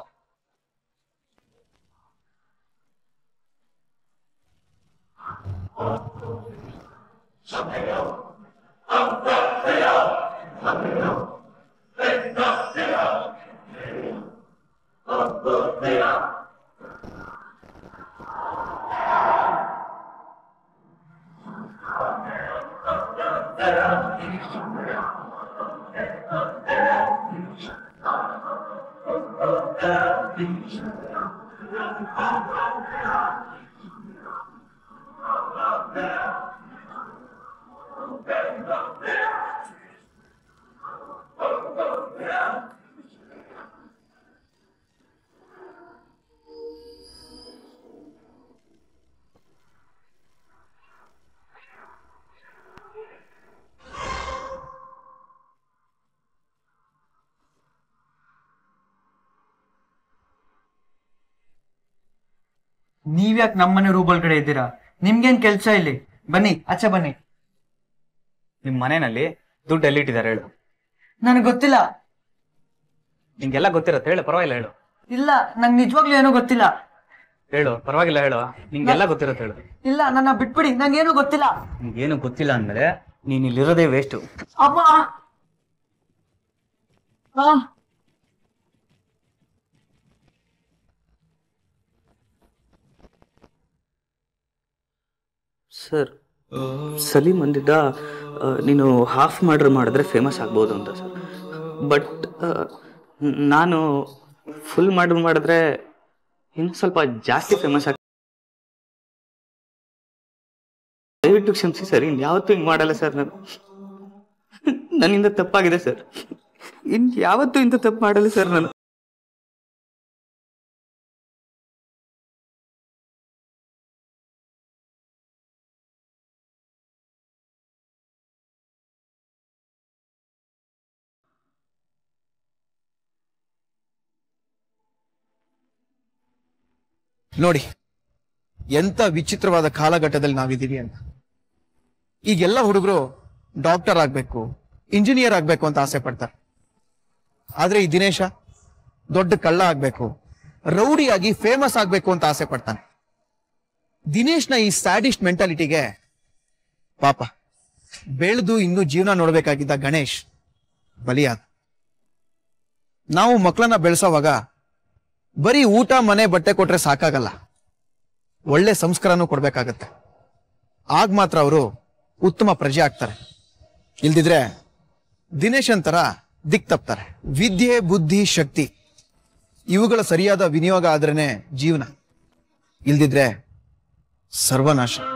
ನಮ್ಮ ನಮ್ಮನೆ ರೂಬಲ್ ಕಡೆ ಇದ್ದೀರಾ ನಿಮ್ಗೇನ್ ಕೆಲ್ಸ ಇಲ್ಲಿ ಬನ್ನಿ ಅಚ್ಚ ಬನ್ನಿ ನಿಮ್ ಮನೆಯಲ್ಲಿ ದುಡ್ಡು ಎಲ್ಲಿಟ್ಟಿದ್ದಾರೆ ಹೇಳು ನನಗೆ ಗೊತ್ತಿಲ್ಲ ನಿಂಗೆಲ್ಲ ಗೊತ್ತಿರತ್ತೆ ಹೇಳು ಪರವಾಗಿಲ್ಲ ಹೇಳು ಇಲ್ಲ ನಂಗೆ ನಿಜವಾಗ್ಲೂ ಏನೋ ಗೊತ್ತಿಲ್ಲ ಹೇಳು ಪರವಾಗಿಲ್ಲ ಹೇಳು ನಿಂಗೆಲ್ಲ ಗೊತ್ತಿರತ್ತೆ ಹೇಳು ಇಲ್ಲ ನನ್ನ ಬಿಟ್ಬಿಡಿ ನಂಗೇನು ಗೊತ್ತಿಲ್ಲ ನಿಂಗೇನು ಗೊತ್ತಿಲ್ಲ ಅಂದ್ರೆ ನೀನ್ ಇಲ್ಲಿರೋದೇ ವೇಸ್ಟ್ ಅಮ್ಮ ಸರ್ ಸಲೀಮ್ ಅಂದಿದ್ದ ನೀನು ಹಾಫ್ ಮರ್ಡರ್ ಮಾಡಿದ್ರೆ ಫೇಮಸ್ ಆಗ್ಬೋದು ಅಂತ ಸರ್ ಬಟ್ ನಾನು ಫುಲ್ ಮರ್ಡರ್ ಮಾಡಿದ್ರೆ ಇನ್ನು ಸ್ವಲ್ಪ ಜಾಸ್ತಿ ಫೇಮಸ್ ಆಗ ದಯವಿಟ್ಟು ಕ್ಷಮಿಸಿ ಸರ್ ಇನ್ನು ಯಾವತ್ತು ಹಿಂಗೆ ಮಾಡಲ್ಲ ಸರ್ ನಾನು ನನ್ನಿಂದ ತಪ್ಪಾಗಿದೆ ಸರ್ ಇನ್ ಯಾವತ್ತು ಇಂಥ ತಪ್ಪು ಮಾಡಲ್ಲ ಸರ್ ನಾನು ನೋಡಿ ಎಂತ ವಿಚಿತ್ರವಾದ ಕಾಲಘಟ್ಟದಲ್ಲಿ ನಾವಿದ್ದೀವಿ ಅಂತ ಈಗೆಲ್ಲ ಹುಡುಗರು ಡಾಕ್ಟರ್ ಆಗ್ಬೇಕು ಇಂಜಿನಿಯರ್ ಆಗ್ಬೇಕು ಅಂತ ಆಸೆ ಪಡ್ತಾರೆ ಆದ್ರೆ ಈ ದಿನೇಶ ದೊಡ್ಡ ಕಳ್ಳ ಆಗ್ಬೇಕು ರೌಡಿಯಾಗಿ ಫೇಮಸ್ ಆಗ್ಬೇಕು ಅಂತ ಆಸೆ ಪಡ್ತಾನೆ ದಿನೇಶ್ನ ಈ ಸ್ಯಾಡಿಸ್ಟ್ ಮೆಂಟಾಲಿಟಿಗೆ ಪಾಪ ಬೆಳೆದು ಇನ್ನೂ ಜೀವನ ನೋಡಬೇಕಾಗಿದ್ದ ಗಣೇಶ್ ಬಲಿಯಾದ ನಾವು ಮಕ್ಕಳನ್ನ ಬೆಳೆಸೋವಾಗ ಬರೀ ಊಟ ಮನೆ ಬಟ್ಟೆ ಕೊಟ್ರೆ ಸಾಕಾಗಲ್ಲ ಒಳ್ಳೆ ಸಂಸ್ಕಾರನೂ ಕೊಡ್ಬೇಕಾಗತ್ತೆ ಆಗ ಮಾತ್ರ ಅವರು ಉತ್ತಮ ಪ್ರಜೆ ಆಗ್ತಾರೆ ಇಲ್ದಿದ್ರೆ ದಿನೇಶ್ ಅಂತರ ದಿಕ್ ತಪ್ತಾರೆ ವಿದ್ಯೆ ಬುದ್ಧಿ ಶಕ್ತಿ ಇವುಗಳ ಸರಿಯಾದ ವಿನಿಯೋಗ ಆದ್ರೇನೆ ಜೀವನ ಇಲ್ದಿದ್ರೆ ಸರ್ವನಾಶ